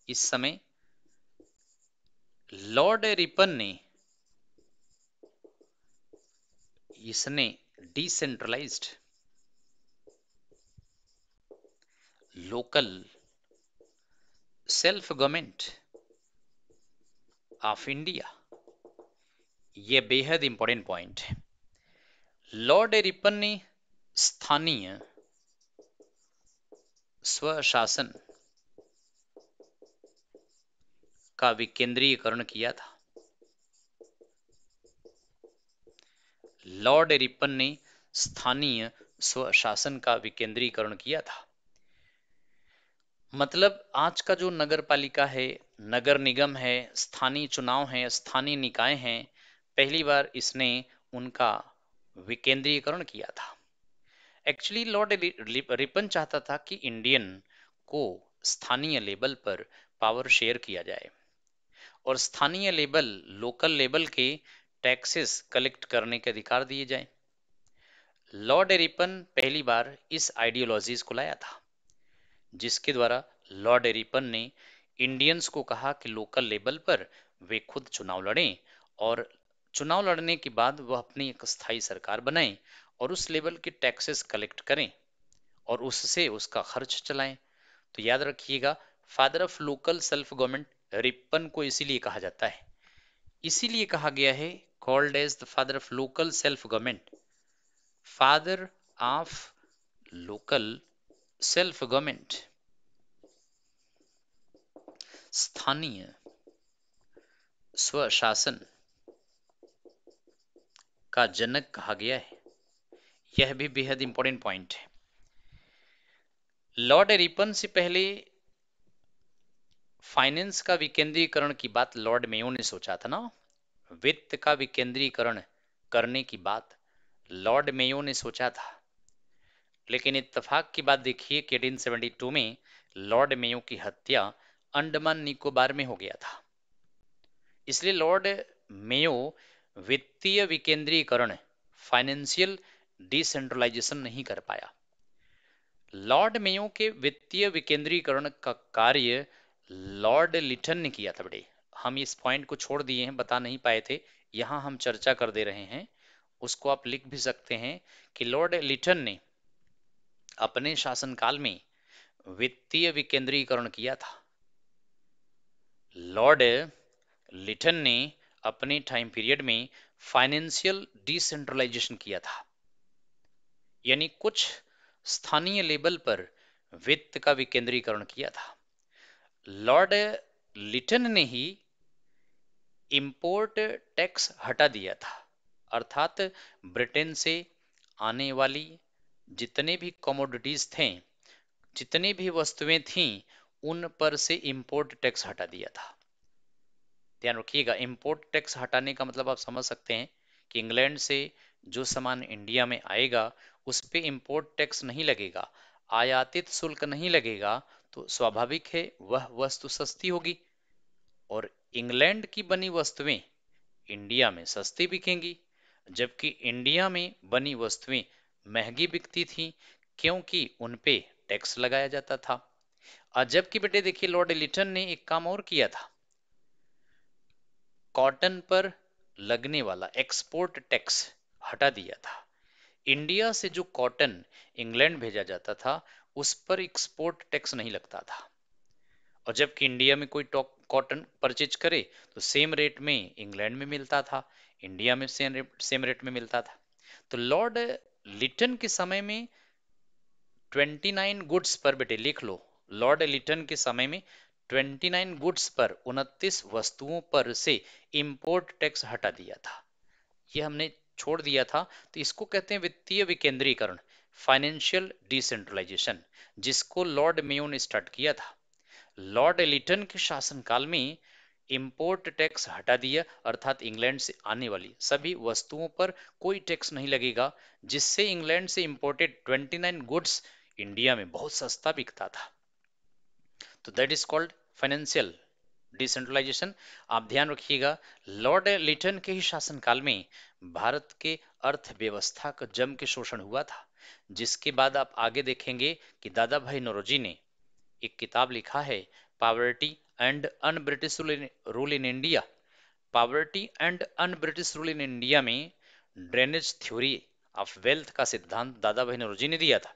इस समय लॉर्ड रिपन ने इसने decentralised local self government of India ये बेहद इंपॉर्टेंट पॉइंट है लॉर्ड रिपन ने स्थानीय स्वशासन का विकेंद्रीकरण किया था लॉर्ड रिपन ने स्थानीय स्वशासन का विकेंद्रीकरण किया था मतलब आज का जो नगर पालिका है नगर निगम है स्थानीय चुनाव है स्थानीय निकाय हैं पहली बार इसने उनका विकेंद्रीकरण किया था एक्चुअली लॉर्ड रिपन चाहता था कि इंडियन को स्थानीय लेवल पर पावर शेयर किया जाए और स्थानीय लेवल लोकल लेवल के टैक्सेस कलेक्ट करने के अधिकार दिए जाए लॉर्ड एरिपन पहली बार इस आइडियोलॉजीज को लाया था जिसके द्वारा लॉर्ड एरिपन ने इंडियंस को कहा कि लोकल लेवल पर वे खुद चुनाव लड़ें और चुनाव लड़ने के बाद वह अपनी एक स्थायी सरकार बनाएं और उस लेवल के टैक्सेस कलेक्ट करें और उससे उसका खर्च चलाएं तो याद रखिएगा father of local self government Ripon को इसीलिए कहा जाता है इसीलिए कहा गया है called as the father of local self government father of local self government स्थानीय स्वशासन का जनक कहा गया है यह भी बेहद इंपॉर्टेंट पॉइंट है लॉर्ड रिपन से पहले फाइनेंस का विकेंद्रीकरण की बात लॉर्ड मेयो ने सोचा था ना वित्त का विकेंद्रीकरण करने की बात लॉर्ड मेयो ने सोचा था लेकिन इत्तफाक की बात देखिए कि 1872 में लॉर्ड मेयो की हत्या अंडमान निकोबार में हो गया था इसलिए लॉर्ड मेयो वित्तीय विकेंद्रीकरण फाइनेंशियल डिसेंट्रलाइजेशन नहीं कर पाया लॉर्ड मेयो के वित्तीय विकेंद्रीकरण का कार्य लॉर्ड लिटन ने किया था बड़े हम इस पॉइंट को छोड़ दिए हैं बता नहीं पाए थे यहां हम चर्चा कर दे रहे हैं उसको आप लिख भी सकते हैं कि लॉर्ड लिटन ने अपने शासनकाल में वित्तीय विकेंद्रीकरण किया था लॉर्ड लिटन ने अपने टाइम पीरियड में फाइनेंशियल डिसेंट्रलाइजेशन किया था यानी कुछ स्थानीय लेवल पर वित्त का विकेंद्रीकरण किया था लॉर्ड लिटन ने ही इंपोर्ट टैक्स हटा दिया था अर्थात ब्रिटेन से आने वाली जितने भी कमोडिटीज थे जितनी भी वस्तुएं थीं उन पर से इंपोर्ट टैक्स हटा दिया था ध्यान रखिएगा इम्पोर्ट टैक्स हटाने का मतलब आप समझ सकते हैं कि इंग्लैंड से जो सामान इंडिया में आएगा उस पर इम्पोर्ट टैक्स नहीं लगेगा आयातित शुल्क नहीं लगेगा तो स्वाभाविक है वह वस्तु सस्ती होगी और इंग्लैंड की बनी वस्तुएं इंडिया में सस्ती बिकेंगी जबकि इंडिया में बनी वस्तुएं महंगी बिकती थी क्योंकि उनपे टैक्स लगाया जाता था जबकि बेटे देखिए लॉर्ड लिटन ने एक काम और किया था कॉटन पर लगने वाला एक्सपोर्ट टैक्स हटा दिया था इंडिया से जो कॉटन इंग्लैंड भेजा जाता था उस पर एक्सपोर्ट टैक्स नहीं लगता था और जबकि इंडिया में कोई कॉटन परचेज करे तो सेम रेट में इंग्लैंड में मिलता था इंडिया में सेम रेट, सेम रेट में मिलता था तो लॉर्ड लिटन के समय में 29 गुड्स पर बेटे लिख लो लॉर्ड लिटन के समय में 29 गुड्स पर 29 वस्तुओं पर से इंपोर्ट टैक्स हटा दिया था ये हमने छोड़ दिया था तो इसको कहते हैं वित्तीय विकेंद्रीकरण फाइनेंशियल डिसेंट्रलाइजेशन जिसको लॉर्ड मेयो ने स्टार्ट किया था लॉर्ड एलिटन के शासनकाल में इंपोर्ट टैक्स हटा दिया अर्थात इंग्लैंड से आने वाली सभी वस्तुओं पर कोई टैक्स नहीं लगेगा जिससे इंग्लैंड से इंपोर्टेड 29 गुड्स इंडिया में बहुत सस्ता बिकता था तो that is called financial decentralisation आप ध्यान रखिएगा लॉर्ड लिटन के ही शासनकाल में भारत के अर्थव्यवस्था का जम के शोषण हुआ था जिसके बाद आप आगे देखेंगे कि दादा भाई नोरोजी ने एक किताब लिखा है poverty and un British rule in India poverty and un British rule in India में ड्रेनेज थ्योरी ऑफ वेल्थ का सिद्धांत दादा भाई नोरोजी ने दिया था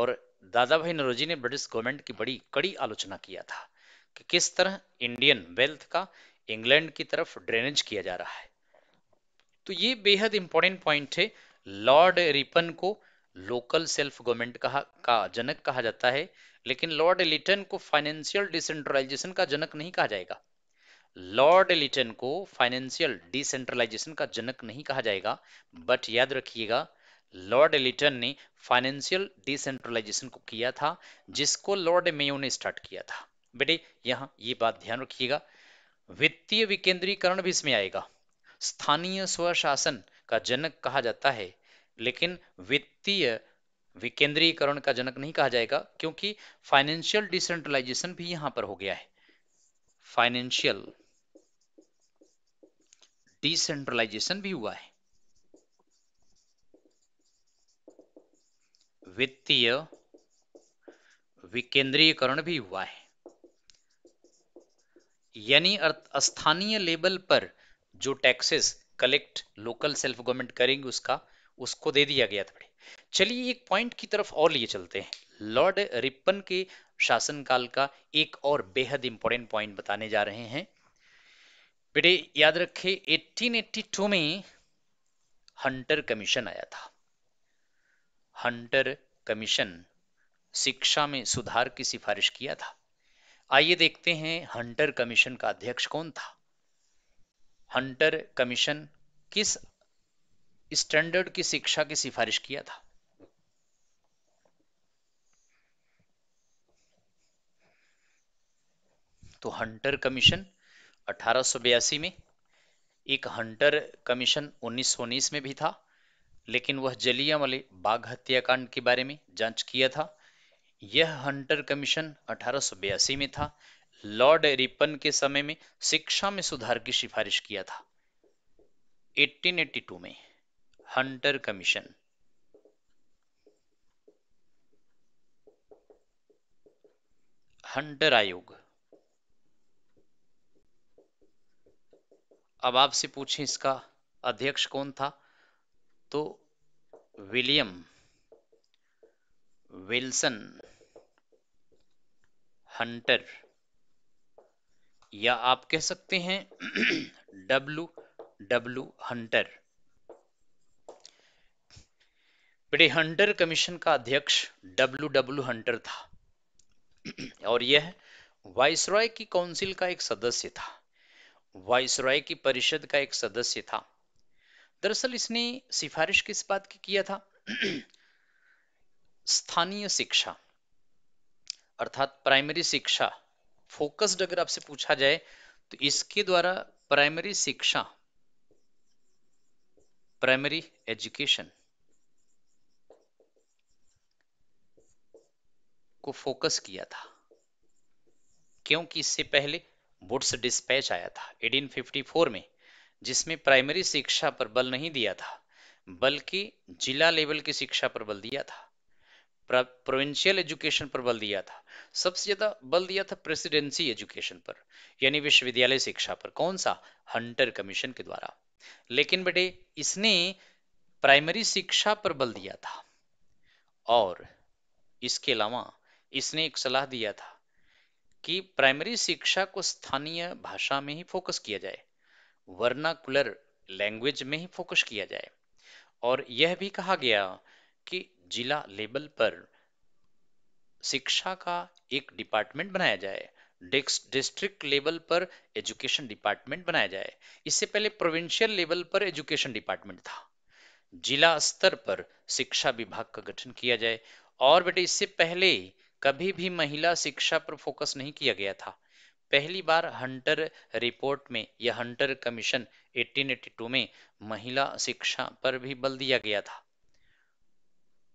और दादा भाई नोरोजी ने ब्रिटिश गवर्नमेंट की बड़ी कड़ी आलोचना किया था कि किस तरह इंडियन वेल्थ का इंग्लैंड की तरफ ड्रेनेज किया जा रहा है तो ये बेहद इंपॉर्टेंट पॉइंट है लॉर्ड रिपन को लोकल सेल्फ गवर्नमेंट कहा का जनक कहा जाता है लेकिन लॉर्ड लिटन को फाइनेंशियल डिसेंट्रलाइजेशन का जनक नहीं कहा जाएगा लॉर्ड लिटन को फाइनेंशियल डिसेंट्रलाइजेशन का जनक नहीं कहा जाएगा बट याद रखिएगा लॉर्ड लिटन ने फाइनेंशियल डिसेंट्रलाइजेशन को किया था जिसको लॉर्ड मेयो ने स्टार्ट किया था बेटे यहां ये बात ध्यान रखिएगा वित्तीय विकेंद्रीकरण भी इसमें आएगा स्थानीय स्वशासन का जनक कहा जाता है लेकिन वित्तीय विकेंद्रीकरण का जनक नहीं कहा जाएगा क्योंकि फाइनेंशियल डिसेंट्रलाइजेशन भी यहां पर हो गया है फाइनेंशियल डिसेंट्रलाइजेशन भी हुआ है वित्तीय विकेंद्रीकरण भी हुआ है यानी स्थानीय लेवल पर जो taxes collect local self government करेंगे उसका उसको दे दिया गया था चलिए एक पॉइंट की तरफ और लिए चलते हैं लॉर्ड रिपन के शासनकाल का एक और बेहद इंपॉर्टेंट पॉइंट बताने जा रहे हैं बेटे याद रखे 1882 में हंटर कमीशन आया था हंटर कमीशन शिक्षा में सुधार की सिफारिश किया था आइए देखते हैं हंटर कमीशन का अध्यक्ष कौन था हंटर कमीशन किस स्टैंडर्ड की शिक्षा की सिफारिश किया था तो हंटर कमीशन 1882 में एक हंटर कमीशन 1919 में भी था लेकिन वह वाले बाघ हत्याकांड के बारे में जांच किया था यह हंटर कमीशन अठारह में था लॉर्ड रिपन के समय में शिक्षा में सुधार की सिफारिश किया था 1882 में हंटर कमीशन हंटर आयोग अब आपसे पूछें इसका अध्यक्ष कौन था तो विलियम विल्सन हंटर या आप कह सकते हैं डब्लू डब्लू हंटर बेटे हंटर कमीशन का अध्यक्ष डब्लू डब्लू हंटर था और यह वाइसरॉय की काउंसिल का एक सदस्य था वाइसराय की परिषद का एक सदस्य था दरअसल इसने सिफारिश किस बात की किया था स्थानीय शिक्षा अर्थात प्राइमरी शिक्षा फोकस्ड अगर आपसे पूछा जाए तो इसके द्वारा प्राइमरी शिक्षा प्राइमरी एजुकेशन को फोकस किया था क्योंकि इससे पहले बुड्स डिस्पैच आया था 1854 में जिसमें प्राइमरी शिक्षा पर बल नहीं दिया था बल्कि जिला लेवल की शिक्षा पर बल दिया था प्रोविंशियल एजुकेशन पर बल दिया था सबसे ज्यादा बल दिया था प्रेसिडेंसी एजुकेशन पर यानी विश्वविद्यालय शिक्षा पर कौन सा हंटर कमीशन के द्वारा लेकिन बेटे इसने प्राइमरी शिक्षा पर बल दिया था और इसके अलावा इसने एक सलाह दिया था कि प्राइमरी शिक्षा को स्थानीय भाषा में ही फोकस किया जाए वर्नाकुलर लैंग्वेज में ही फोकस किया जाए और यह भी कहा गया कि जिला लेवल पर शिक्षा का एक डिपार्टमेंट बनाया जाए डिस्ट्रिक्ट लेवल पर एजुकेशन डिपार्टमेंट बनाया जाए इससे पहले प्रोविंशियल लेवल पर एजुकेशन डिपार्टमेंट था जिला स्तर पर शिक्षा विभाग का गठन किया जाए और बेटे इससे पहले कभी भी महिला शिक्षा पर फोकस नहीं किया गया था पहली बार हंटर रिपोर्ट में या हंटर कमीशन 1882 में महिला शिक्षा पर भी बल दिया गया था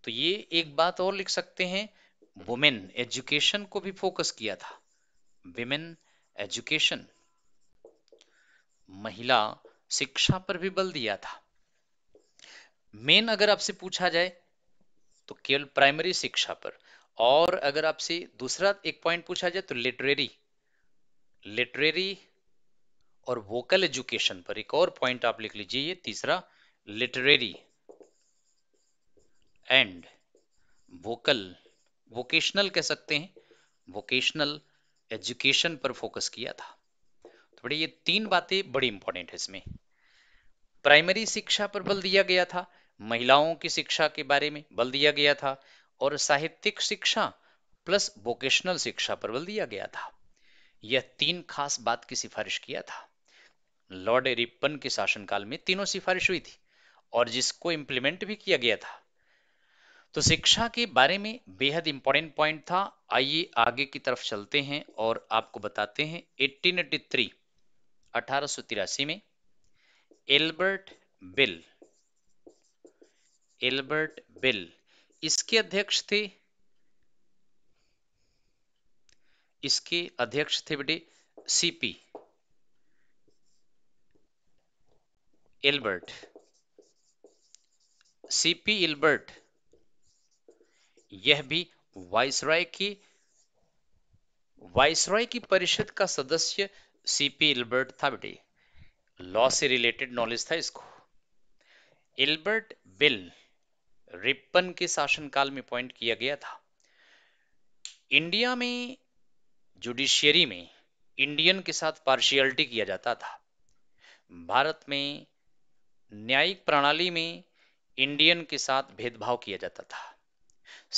तो ये एक बात और लिख सकते हैं वुमेन एजुकेशन को भी फोकस किया था विमेन एजुकेशन महिला शिक्षा पर भी बल दिया था मेन अगर आपसे पूछा जाए तो केवल प्राइमरी शिक्षा पर और अगर आपसे दूसरा एक पॉइंट पूछा जाए तो लिटरेरी लिटरेरी और वोकल एजुकेशन पर एक और पॉइंट आप लिख लीजिए ये तीसरा लिटरेरी एंड वोकल वोकेशनल कह सकते हैं वोकेशनल एजुकेशन पर फोकस किया था तो बड़ी ये तीन बातें बड़ी इंपॉर्टेंट है इसमें प्राइमरी शिक्षा पर बल दिया गया था महिलाओं की शिक्षा के बारे में बल दिया गया था और साहित्यिक शिक्षा प्लस वोकेशनल शिक्षा पर बल दिया गया था यह तीन खास बात की सिफारिश किया था लॉर्ड रिपन के शासनकाल में तीनों सिफारिश हुई थी और जिसको इम्प्लीमेंट भी किया गया था तो शिक्षा के बारे में बेहद इंपॉर्टेंट पॉइंट था आइए आगे की तरफ चलते हैं और आपको बताते हैं 1883 1883 में एल्बर्ट बिल एल्बर्ट बिल इसके अध्यक्ष थे इसके अध्यक्ष थे बेटे सीपी एल्बर्ट सीपी एल्बर्ट यह भी वाइसराय की वाइसराय की परिषद का सदस्य सीपी इल्बर्ट था बेटे लॉ से रिलेटेड नॉलेज था इसको इल्बर्ट बिल रिपन के शासनकाल में अपॉइंट किया गया था इंडिया में जुडिशियरी में इंडियन के साथ पार्शियलिटी किया जाता था भारत में न्यायिक प्रणाली में इंडियन के साथ भेदभाव किया जाता था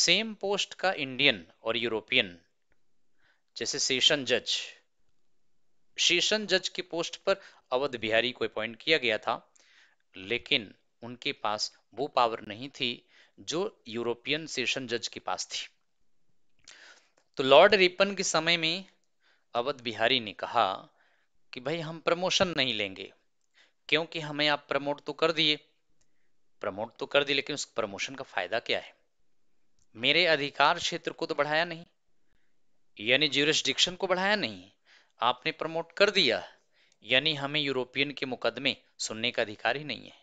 सेम पोस्ट का इंडियन और यूरोपियन जैसे सेशन जज सेशन जज की पोस्ट पर अवध बिहारी को अपॉइंट किया गया था लेकिन उनके पास वो पावर नहीं थी जो यूरोपियन सेशन जज के पास थी तो लॉर्ड रिपन के समय में अवध बिहारी ने कहा कि भाई हम प्रमोशन नहीं लेंगे क्योंकि हमें आप प्रमोट तो कर दिए प्रमोट तो कर दिए लेकिन उस प्रमोशन का फायदा क्या है मेरे अधिकार क्षेत्र को तो बढ़ाया नहीं यानी ज्यूरिस्डिक्शन को बढ़ाया नहीं आपने प्रमोट कर दिया यानी हमें यूरोपियन के मुकदमे सुनने का अधिकार ही नहीं है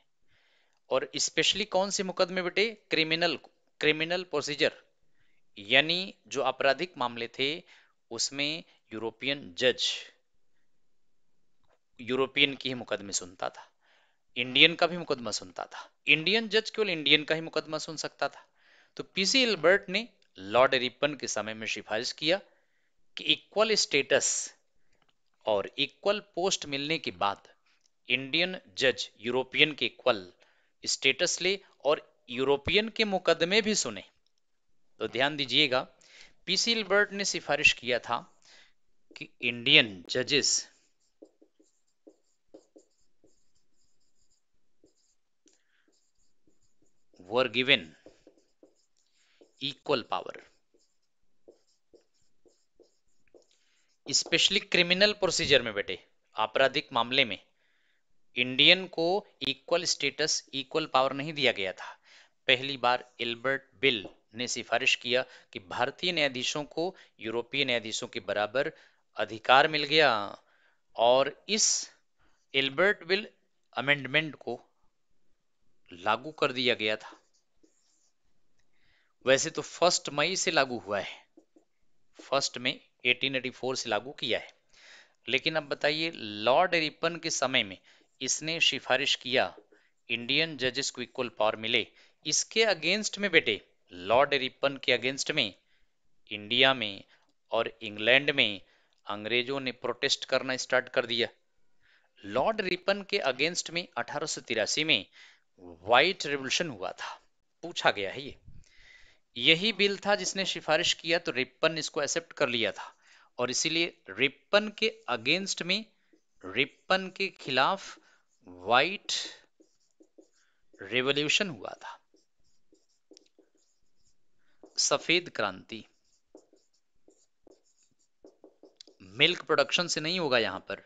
और स्पेशली कौन से मुकदमे बेटे क्रिमिनल क्रिमिनल प्रोसीजर यानी जो आपराधिक मामले थे उसमें यूरोपियन जज यूरोपियन की ही मुकदमे सुनता था इंडियन का भी मुकदमा सुनता था इंडियन जज केवल इंडियन का ही मुकदमा सुन सकता था तो पीसी एल्बर्ट ने लॉर्ड रिपन के समय में सिफारिश किया कि इक्वल स्टेटस और इक्वल पोस्ट मिलने के बाद इंडियन जज यूरोपियन के इक्वल स्टेटस ले और यूरोपियन के मुकदमे भी सुने तो ध्यान दीजिएगा पीसी एल्बर्ट ने सिफारिश किया था कि इंडियन जजेस were given equal power specially criminal procedure में बेटे आपराधिक मामले में इंडियन को इक्वल स्टेटस इक्वल पावर नहीं दिया गया था पहली बार एल्बर्ट बिल ने सिफारिश किया कि भारतीय न्यायाधीशों को यूरोपीय न्यायाधीशों के बराबर अधिकार मिल गया और इस एल्बर्ट बिल अमेंडमेंट को लागू कर दिया गया था वैसे तो फर्स्ट मई से लागू हुआ है फर्स्ट में 1884 से लागू किया है लेकिन अब बताइए लॉर्ड रिपन के समय में इसने सिफारिश किया इंडियन जजेस को इक्वल पावर मिले इसके अगेंस्ट में बेटे लॉर्ड रिपन के अगेंस्ट में इंडिया में और इंग्लैंड में अंग्रेजों ने प्रोटेस्ट करना स्टार्ट कर दिया लॉर्ड रिपन के अगेंस्ट में अठारह में व्हाइट रेवल्यूशन हुआ था पूछा गया है ये यही बिल था जिसने सिफारिश किया तो रिपन ने इसको एक्सेप्ट कर लिया था और इसीलिए रिपन के अगेंस्ट में रिपन के खिलाफ वाइट रेवोल्यूशन हुआ था सफेद क्रांति मिल्क प्रोडक्शन से नहीं होगा यहां पर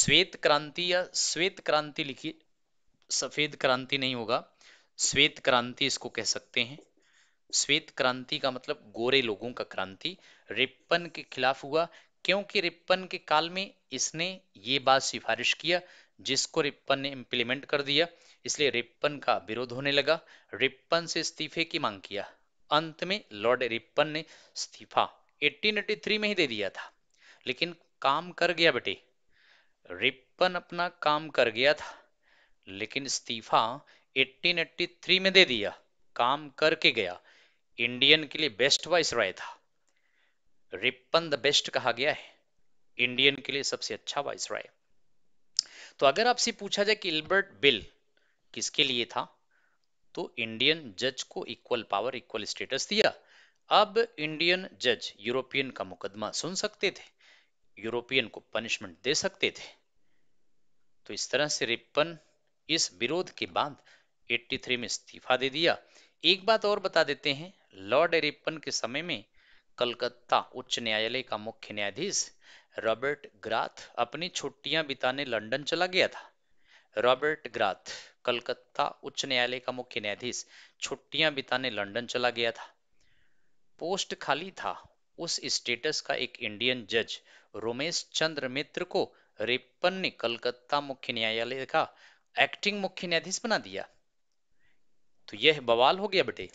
श्वेत क्रांति या श्वेत क्रांति लिखिए सफेद क्रांति नहीं होगा श्वेत क्रांति इसको कह सकते हैं श्वेत क्रांति का मतलब गोरे लोगों का क्रांति रिपन के खिलाफ हुआ क्योंकि रिपन के काल में इसने ये बात सिफारिश किया जिसको रिपन ने इम्प्लीमेंट कर दिया इसलिए रिपन का विरोध होने लगा रिपन से इस्तीफे की मांग किया अंत में लॉर्ड रिपन ने इस्तीफा 1883 में ही दे दिया था लेकिन काम कर गया बेटे रिपन अपना काम कर गया था लेकिन इस्तीफा 1883 में दे दिया काम करके गया इंडियन के लिए बेस्ट वाइस राय था रिपन द बेस्ट कहा गया है इंडियन के लिए सबसे अच्छा वाइस राय तो अगर आपसे पूछा जाए कि इल्बर्ट बिल किसके लिए था तो इंडियन जज को इक्वल पावर इक्वल स्टेटस दिया अब इंडियन जज यूरोपियन का मुकदमा सुन सकते थे यूरोपियन को पनिशमेंट दे सकते थे तो इस तरह से रिपन इस विरोध के बाद 83 में इस्तीफा दे दिया एक बात और बता देते हैं लॉर्ड एरिपन के समय में कलकत्ता उच्च न्यायालय का मुख्य न्यायाधीश रॉबर्ट ग्राथ अपनी छुट्टियां बिताने लंदन चला गया था रॉबर्ट ग्राथ कलकत्ता उच्च न्यायालय का मुख्य न्यायाधीश छुट्टियां बिताने लंदन चला गया था पोस्ट खाली था उस स्टेटस का एक इंडियन जज रोमेश चंद्र मित्र को रिपन ने कलकत्ता मुख्य न्यायालय का एक्टिंग मुख्य न्यायाधीश बना दिया तो यह बवाल हो गया बेटे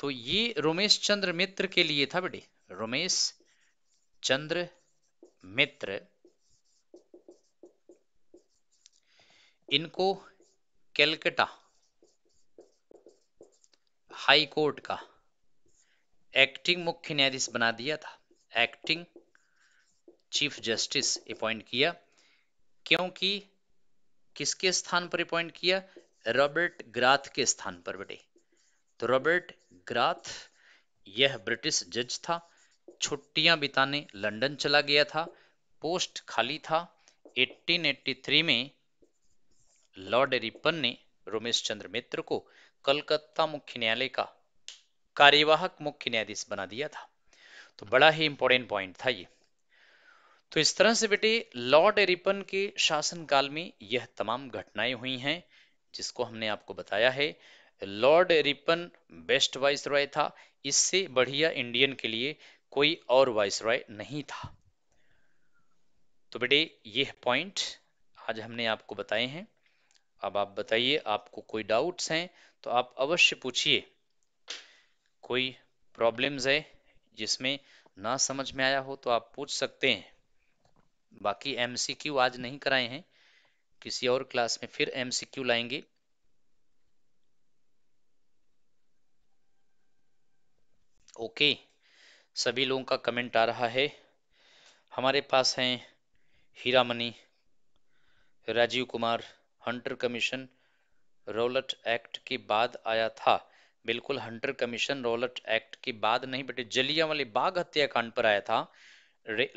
तो ये रोमेश चंद्र मित्र के लिए था बेटे रोमेश चंद्र मित्र इनको कैलकटा हाई कोर्ट का एक्टिंग मुख्य न्यायाधीश बना दिया था एक्टिंग चीफ जस्टिस अपॉइंट किया क्योंकि किसके स्थान पर अपॉइंट किया रॉबर्ट ग्राथ के स्थान पर बेटे तो रॉबर्ट विक्रांत यह ब्रिटिश जज था छुट्टियां बिताने लंदन चला गया था पोस्ट खाली था 1883 में लॉर्ड रिपन ने रोमेश चंद्र मित्र को कलकत्ता मुख्य न्यायालय का कार्यवाहक मुख्य न्यायाधीश बना दिया था तो बड़ा ही इंपॉर्टेंट पॉइंट था ये तो इस तरह से बेटे लॉर्ड एरिपन के शासनकाल में यह तमाम घटनाएं हुई हैं जिसको हमने आपको बताया है lord Ripon best viceroy था इससे बढ़िया इंडियन के लिए कोई और वाइस रॉय नहीं था तो बेटे ये पॉइंट आज हमने आपको बताए हैं अब आप बताइए आपको कोई डाउट्स हैं तो आप अवश्य पूछिए कोई प्रॉब्लम्स है जिसमें ना समझ में आया हो तो आप पूछ सकते हैं बाकी एमसीक्यू आज नहीं कराए हैं किसी और क्लास में फिर एमसीक्यू लाएंगे ओके सभी लोगों का कमेंट आ रहा है हमारे पास हैं Mani Rajiv Kumar Hunter commission Rowlatt act के बाद आया था बिल्कुल हंटर कमीशन रोलट एक्ट के बाद नहीं बेटे वाले बाघ हत्याकांड पर आया था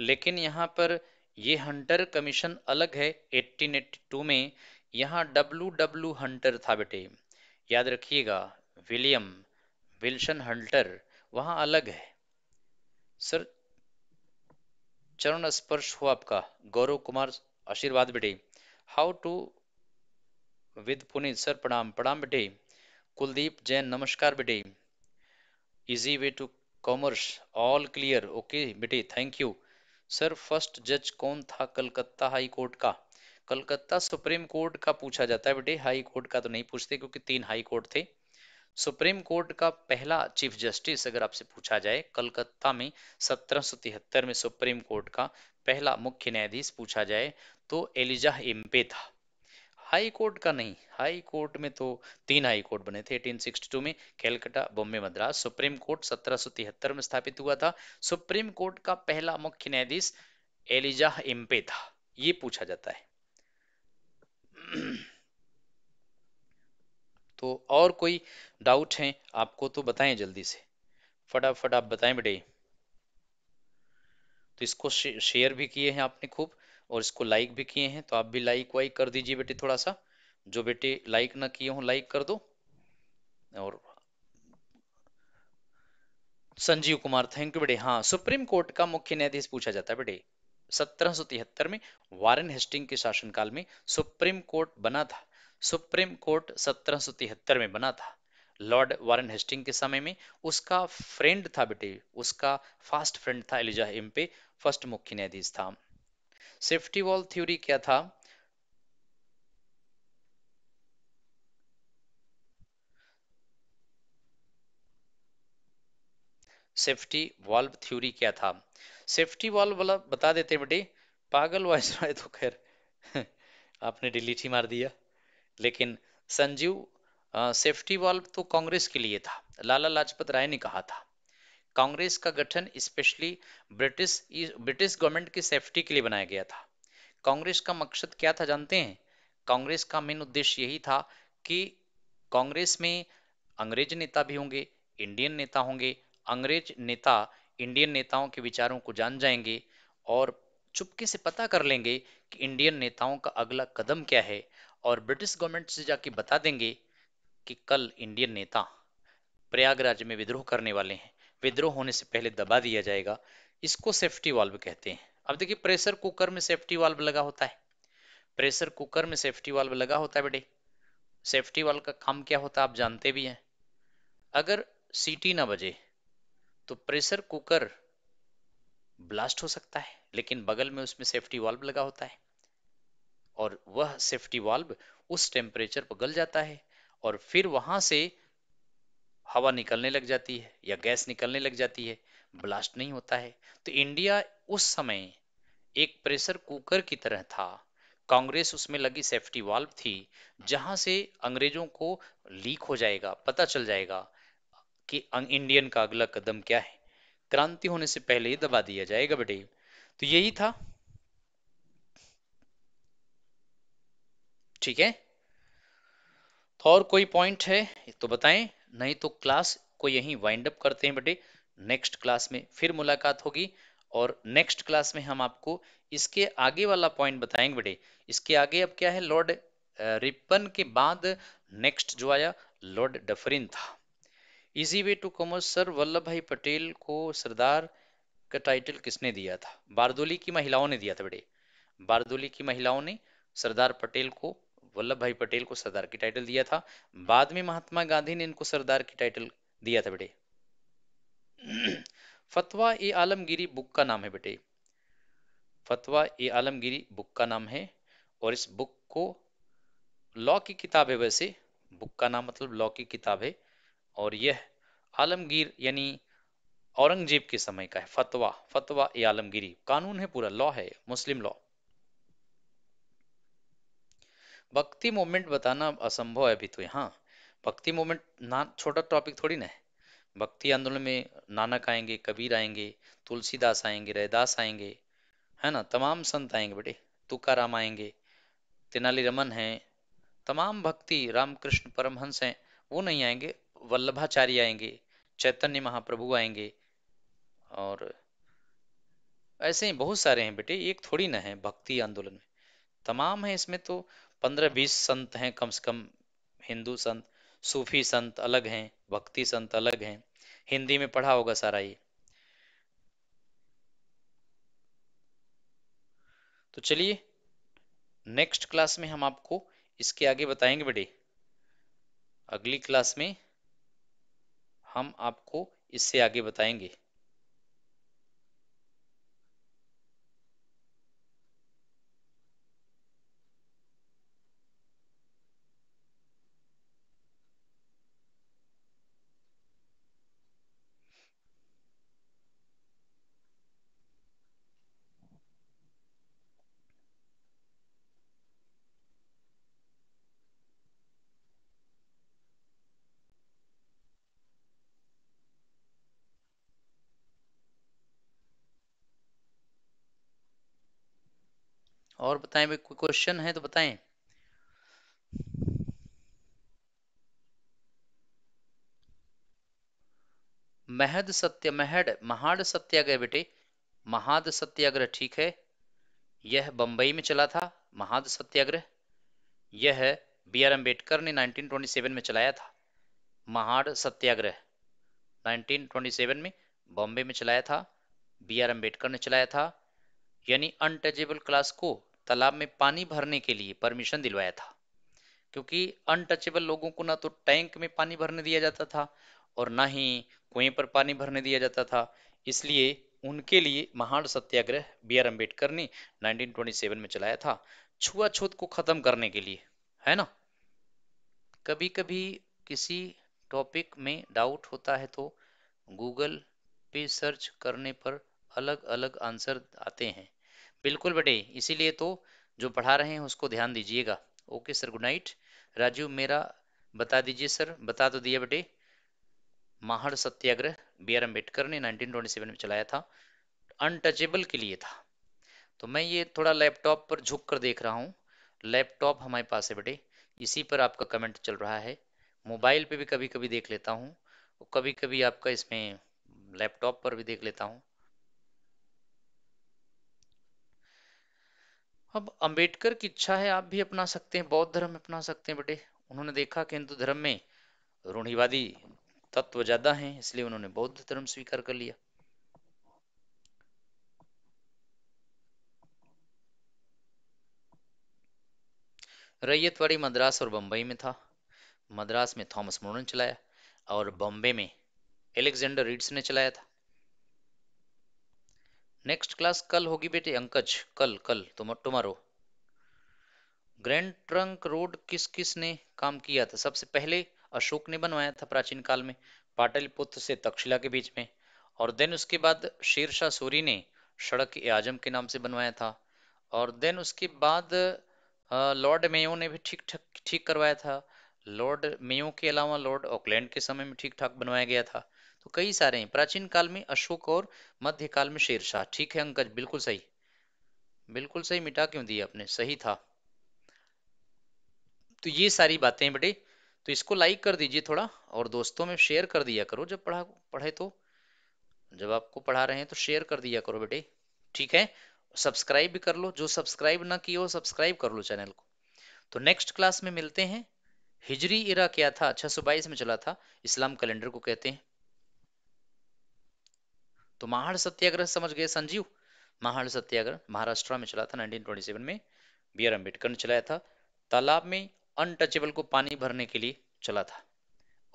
लेकिन यहाँ पर ये हंटर कमीशन अलग है 1882 में यहाँ डब्लू डब्लू हंटर था बेटे याद रखिएगा विलियम विल्सन हंटर वहां अलग है सर चरण स्पर्श हो आपका गौरव कुमार आशीर्वाद बेटे how to with Puneet sir प्रणाम प्रणाम बेटे कुलदीप जैन नमस्कार बेटे easy way to commerce all clear okay बेटे थैंक यू सर फर्स्ट जज कौन था कलकत्ता हाई कोर्ट का कलकत्ता सुप्रीम कोर्ट का पूछा जाता है बेटे हाई कोर्ट का तो नहीं पूछते क्योंकि तीन हाई कोर्ट थे सुप्रीम कोर्ट का पहला चीफ जस्टिस अगर आपसे पूछा जाए कलकत्ता में सत्रह में सुप्रीम कोर्ट का पहला मुख्य न्यायाधीश पूछा जाए तो एलिजा एम्पे था हाई कोर्ट का नहीं हाई कोर्ट में तो तीन हाई कोर्ट बने थे 1862 में कैलकटा बॉम्बे मद्रास सुप्रीम कोर्ट सत्रह में स्थापित हुआ था सुप्रीम कोर्ट का पहला मुख्य न्यायाधीश एलिजाह एम्पे था ये पूछा जाता है तो और कोई डाउट हैं आपको तो बताएं जल्दी से फटाफट आप बताएं बेटे तो इसको शेयर भी किए हैं आपने खूब और इसको लाइक भी किए हैं तो आप भी लाइक वाइक कर दीजिए बेटे थोड़ा सा जो बेटे लाइक ना किए हो लाइक कर दो और संजीव कुमार थैंक यू बेटे हाँ सुप्रीम कोर्ट का मुख्य न्यायाधीश पूछा जाता है बेटे सत्रह में वारन हेस्टिंग के शासनकाल में सुप्रीम कोर्ट बना था सुप्रीम कोर्ट सत्रह में बना था लॉर्ड वारन हेस्टिंग के समय में उसका फ्रेंड था बेटे उसका फास्ट फ्रेंड था एलिजा एम्पे फर्स्ट मुख्य न्यायाधीश था सेफ्टी वॉल थ्योरी क्या था सेफ्टी वॉल्व थ्योरी क्या था सेफ्टी वॉल्व वाला बता देते बेटे पागल वॉइस तो खैर आपने डिलीट ही मार दिया लेकिन संजीव सेफ्टी वॉल्व तो कांग्रेस के लिए था लाला लाजपत राय ने कहा था कांग्रेस का गठन स्पेशली ब्रिटिश ब्रिटिश गवर्नमेंट की सेफ्टी के लिए बनाया गया था कांग्रेस का मकसद क्या था जानते हैं कांग्रेस का मेन उद्देश्य यही था कि कांग्रेस में अंग्रेज नेता भी होंगे इंडियन नेता होंगे अंग्रेज नेता इंडियन नेताओं के विचारों को जान जाएंगे और चुपके से पता कर लेंगे कि इंडियन नेताओं का अगला कदम क्या है और ब्रिटिश गवर्नमेंट से जाके बता देंगे कि कल इंडियन नेता प्रयागराज में विद्रोह करने वाले हैं विद्रोह होने से पहले दबा दिया जाएगा इसको सेफ्टी वाल्व कहते हैं अब देखिए प्रेशर कुकर में सेफ्टी वाल्व लगा होता है प्रेशर कुकर में सेफ्टी वाल्व लगा होता है बेटे सेफ्टी वाल्व का काम क्या होता है आप जानते भी हैं अगर सीटी ना बजे तो प्रेशर कुकर ब्लास्ट हो सकता है लेकिन बगल में उसमें सेफ्टी वाल्व लगा होता है और वह सेफ्टी वाल्व उस टेम्परेचर पर गल जाता है और फिर वहां से हवा निकलने लग जाती है या गैस निकलने लग जाती है ब्लास्ट नहीं होता है तो इंडिया उस समय एक प्रेशर कुकर की तरह था कांग्रेस उसमें लगी सेफ्टी वाल्व थी जहां से अंग्रेजों को लीक हो जाएगा पता चल जाएगा कि इंडियन अं-, का अगला कदम क्या है क्रांति होने से पहले ही दबा दिया जाएगा बेटे तो यही था ठीक है तो और कोई पॉइंट है तो बताएं नहीं तो क्लास को यहीं वाइंड अप करते हैं बेटे नेक्स्ट क्लास में फिर मुलाकात होगी और नेक्स्ट क्लास में हम आपको इसके आगे वाला पॉइंट बताएंगे बेटे इसके आगे अब क्या है लॉर्ड रिपन के बाद नेक्स्ट जो आया लॉर्ड डफरिन था easy way to commerce sir Vallabh Bhai Patel को सरदार का टाइटल किसने दिया था बारदोली की महिलाओं ने दिया था बेटे बारदोली की महिलाओं ने सरदार पटेल को वल्लभ भाई पटेल को सरदार की टाइटल दिया था बाद में महात्मा गांधी ने इनको सरदार की टाइटल दिया था बेटे फतवा ए आलमगिरी बुक का नाम है बेटे फतवा ए आलमगिरी बुक का नाम है और इस बुक को लॉ की किताब है वैसे बुक का नाम मतलब लॉ की किताब है और यह आलमगीर यानी औरंगजेब के समय का है फतवा फतवा ए आलमगिरी कानून है पूरा लॉ है मुस्लिम लॉ भक्ति मूवमेंट बताना असंभव है अभी तो यहाँ भक्ति मूवमेंट ना छोटा टॉपिक थोड़ी ना है भक्ति आंदोलन में नानक आएंगे कबीर आएंगे तुलसीदास आएंगे रैदास आएंगे है ना तमाम संत आएंगे बेटे तुकार आएंगे तेनाली रमन है तमाम भक्ति रामकृष्ण परमहंस हैं वो नहीं आएंगे वल्लभाचार्य आएंगे चैतन्य महाप्रभु आएंगे और ऐसे ही बहुत सारे हैं बेटे एक थोड़ी ना है भक्ति आंदोलन में तमाम है इसमें तो पंद्रह बीस संत हैं कम से कम हिंदू संत सूफी संत अलग हैं भक्ति संत अलग हैं हिंदी में पढ़ा होगा सारा ये तो चलिए नेक्स्ट क्लास में हम आपको इसके आगे बताएंगे बेटे अगली क्लास में हम आपको इससे आगे बताएंगे और बताएं भाई कोई क्वेश्चन है तो बताएं महद सत्य महड महाड सत्याग्रह बेटे महाद सत्याग्रह ठीक है यह बंबई में चला था महाद सत्याग्रह यह बी आर अम्बेडकर ने 1927 में चलाया था महाड सत्याग्रह 1927 में बॉम्बे में चलाया था बी आर अम्बेडकर ने चलाया था यानी अनटचेबल क्लास को तालाब में पानी भरने के लिए परमिशन दिलवाया था क्योंकि अनटचेबल लोगों को ना तो टैंक में पानी भरने दिया जाता था और ना ही कुएं पर पानी भरने दिया जाता था इसलिए उनके लिए महान सत्याग्रह बी आर अम्बेडकर ने 1927 में चलाया था छुआछूत को खत्म करने के लिए है ना कभी कभी किसी टॉपिक में डाउट होता है तो गूगल पे सर्च करने पर अलग अलग आंसर आते हैं बिल्कुल बेटे इसीलिए तो जो पढ़ा रहे हैं उसको ध्यान दीजिएगा okay sir good night Raju मेरा बता दीजिए सर बता तो दिया बेटे माहड़ सत्याग्रह बी आर अम्बेडकर ने 1927 में चलाया था अनटचेबल के लिए था तो मैं ये थोड़ा लैपटॉप पर झुक कर देख रहा हूँ लैपटॉप हमारे पास है बेटे इसी पर आपका कमेंट चल रहा है मोबाइल पे भी कभी कभी देख लेता हूँ कभी कभी आपका इसमें लैपटॉप पर भी देख लेता हूँ अब अंबेडकर की इच्छा है आप भी अपना सकते हैं बौद्ध धर्म अपना सकते हैं बेटे उन्होंने देखा कि हिंदू धर्म में रूढ़िवादी तत्व ज्यादा हैं इसलिए उन्होंने बौद्ध धर्म स्वीकार कर लिया रैयतवाड़ी मद्रास और बम्बई में था मद्रास में थॉमस मोरन चलाया और बॉम्बे में एलेक्जेंडर रीड्स ने चलाया था नेक्स्ट क्लास कल होगी बेटे अंकज कल कल तुम टुमारो ग्रैंड ट्रंक रोड किस किस ने काम किया था सबसे पहले अशोक ने बनवाया था प्राचीन काल में पाटलिपुत्र से तक्षशिला के बीच में और देन उसके बाद शेरशाह सूरी ने सड़क ए आजम के नाम से बनवाया था और देन उसके बाद लॉर्ड मेयो ने भी ठीक ठाक ठीक करवाया था लॉर्ड मेयो के अलावा लॉर्ड ऑकलैंड के समय में ठीक ठाक बनवाया गया था तो कई सारे हैं प्राचीन काल में अशोक और मध्य काल में शेरशाह ठीक है अंकज बिल्कुल सही बिल्कुल सही मिटा क्यों दिया आपने सही था तो ये सारी बातें बेटे तो इसको लाइक कर दीजिए थोड़ा और दोस्तों में शेयर कर दिया करो जब पढ़ा पढ़े तो जब आपको पढ़ा रहे हैं तो शेयर कर दिया करो बेटे ठीक है सब्सक्राइब भी कर लो जो सब्सक्राइब ना किए हो सब्सक्राइब कर लो चैनल को तो नेक्स्ट क्लास में मिलते हैं हिजरी इरा क्या था 622 में चला था इस्लाम कैलेंडर को कहते हैं तो महाड़ सत्याग्रह समझ गए संजीव महाड़ सत्याग्रह महाराष्ट्र में चला था 1927 में बी आर अम्बेडकर ने चलाया था तालाब में अनटचेबल को पानी भरने के लिए चला था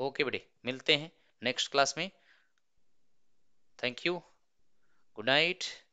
ओके बेटे मिलते हैं नेक्स्ट क्लास में थैंक यू गुड नाइट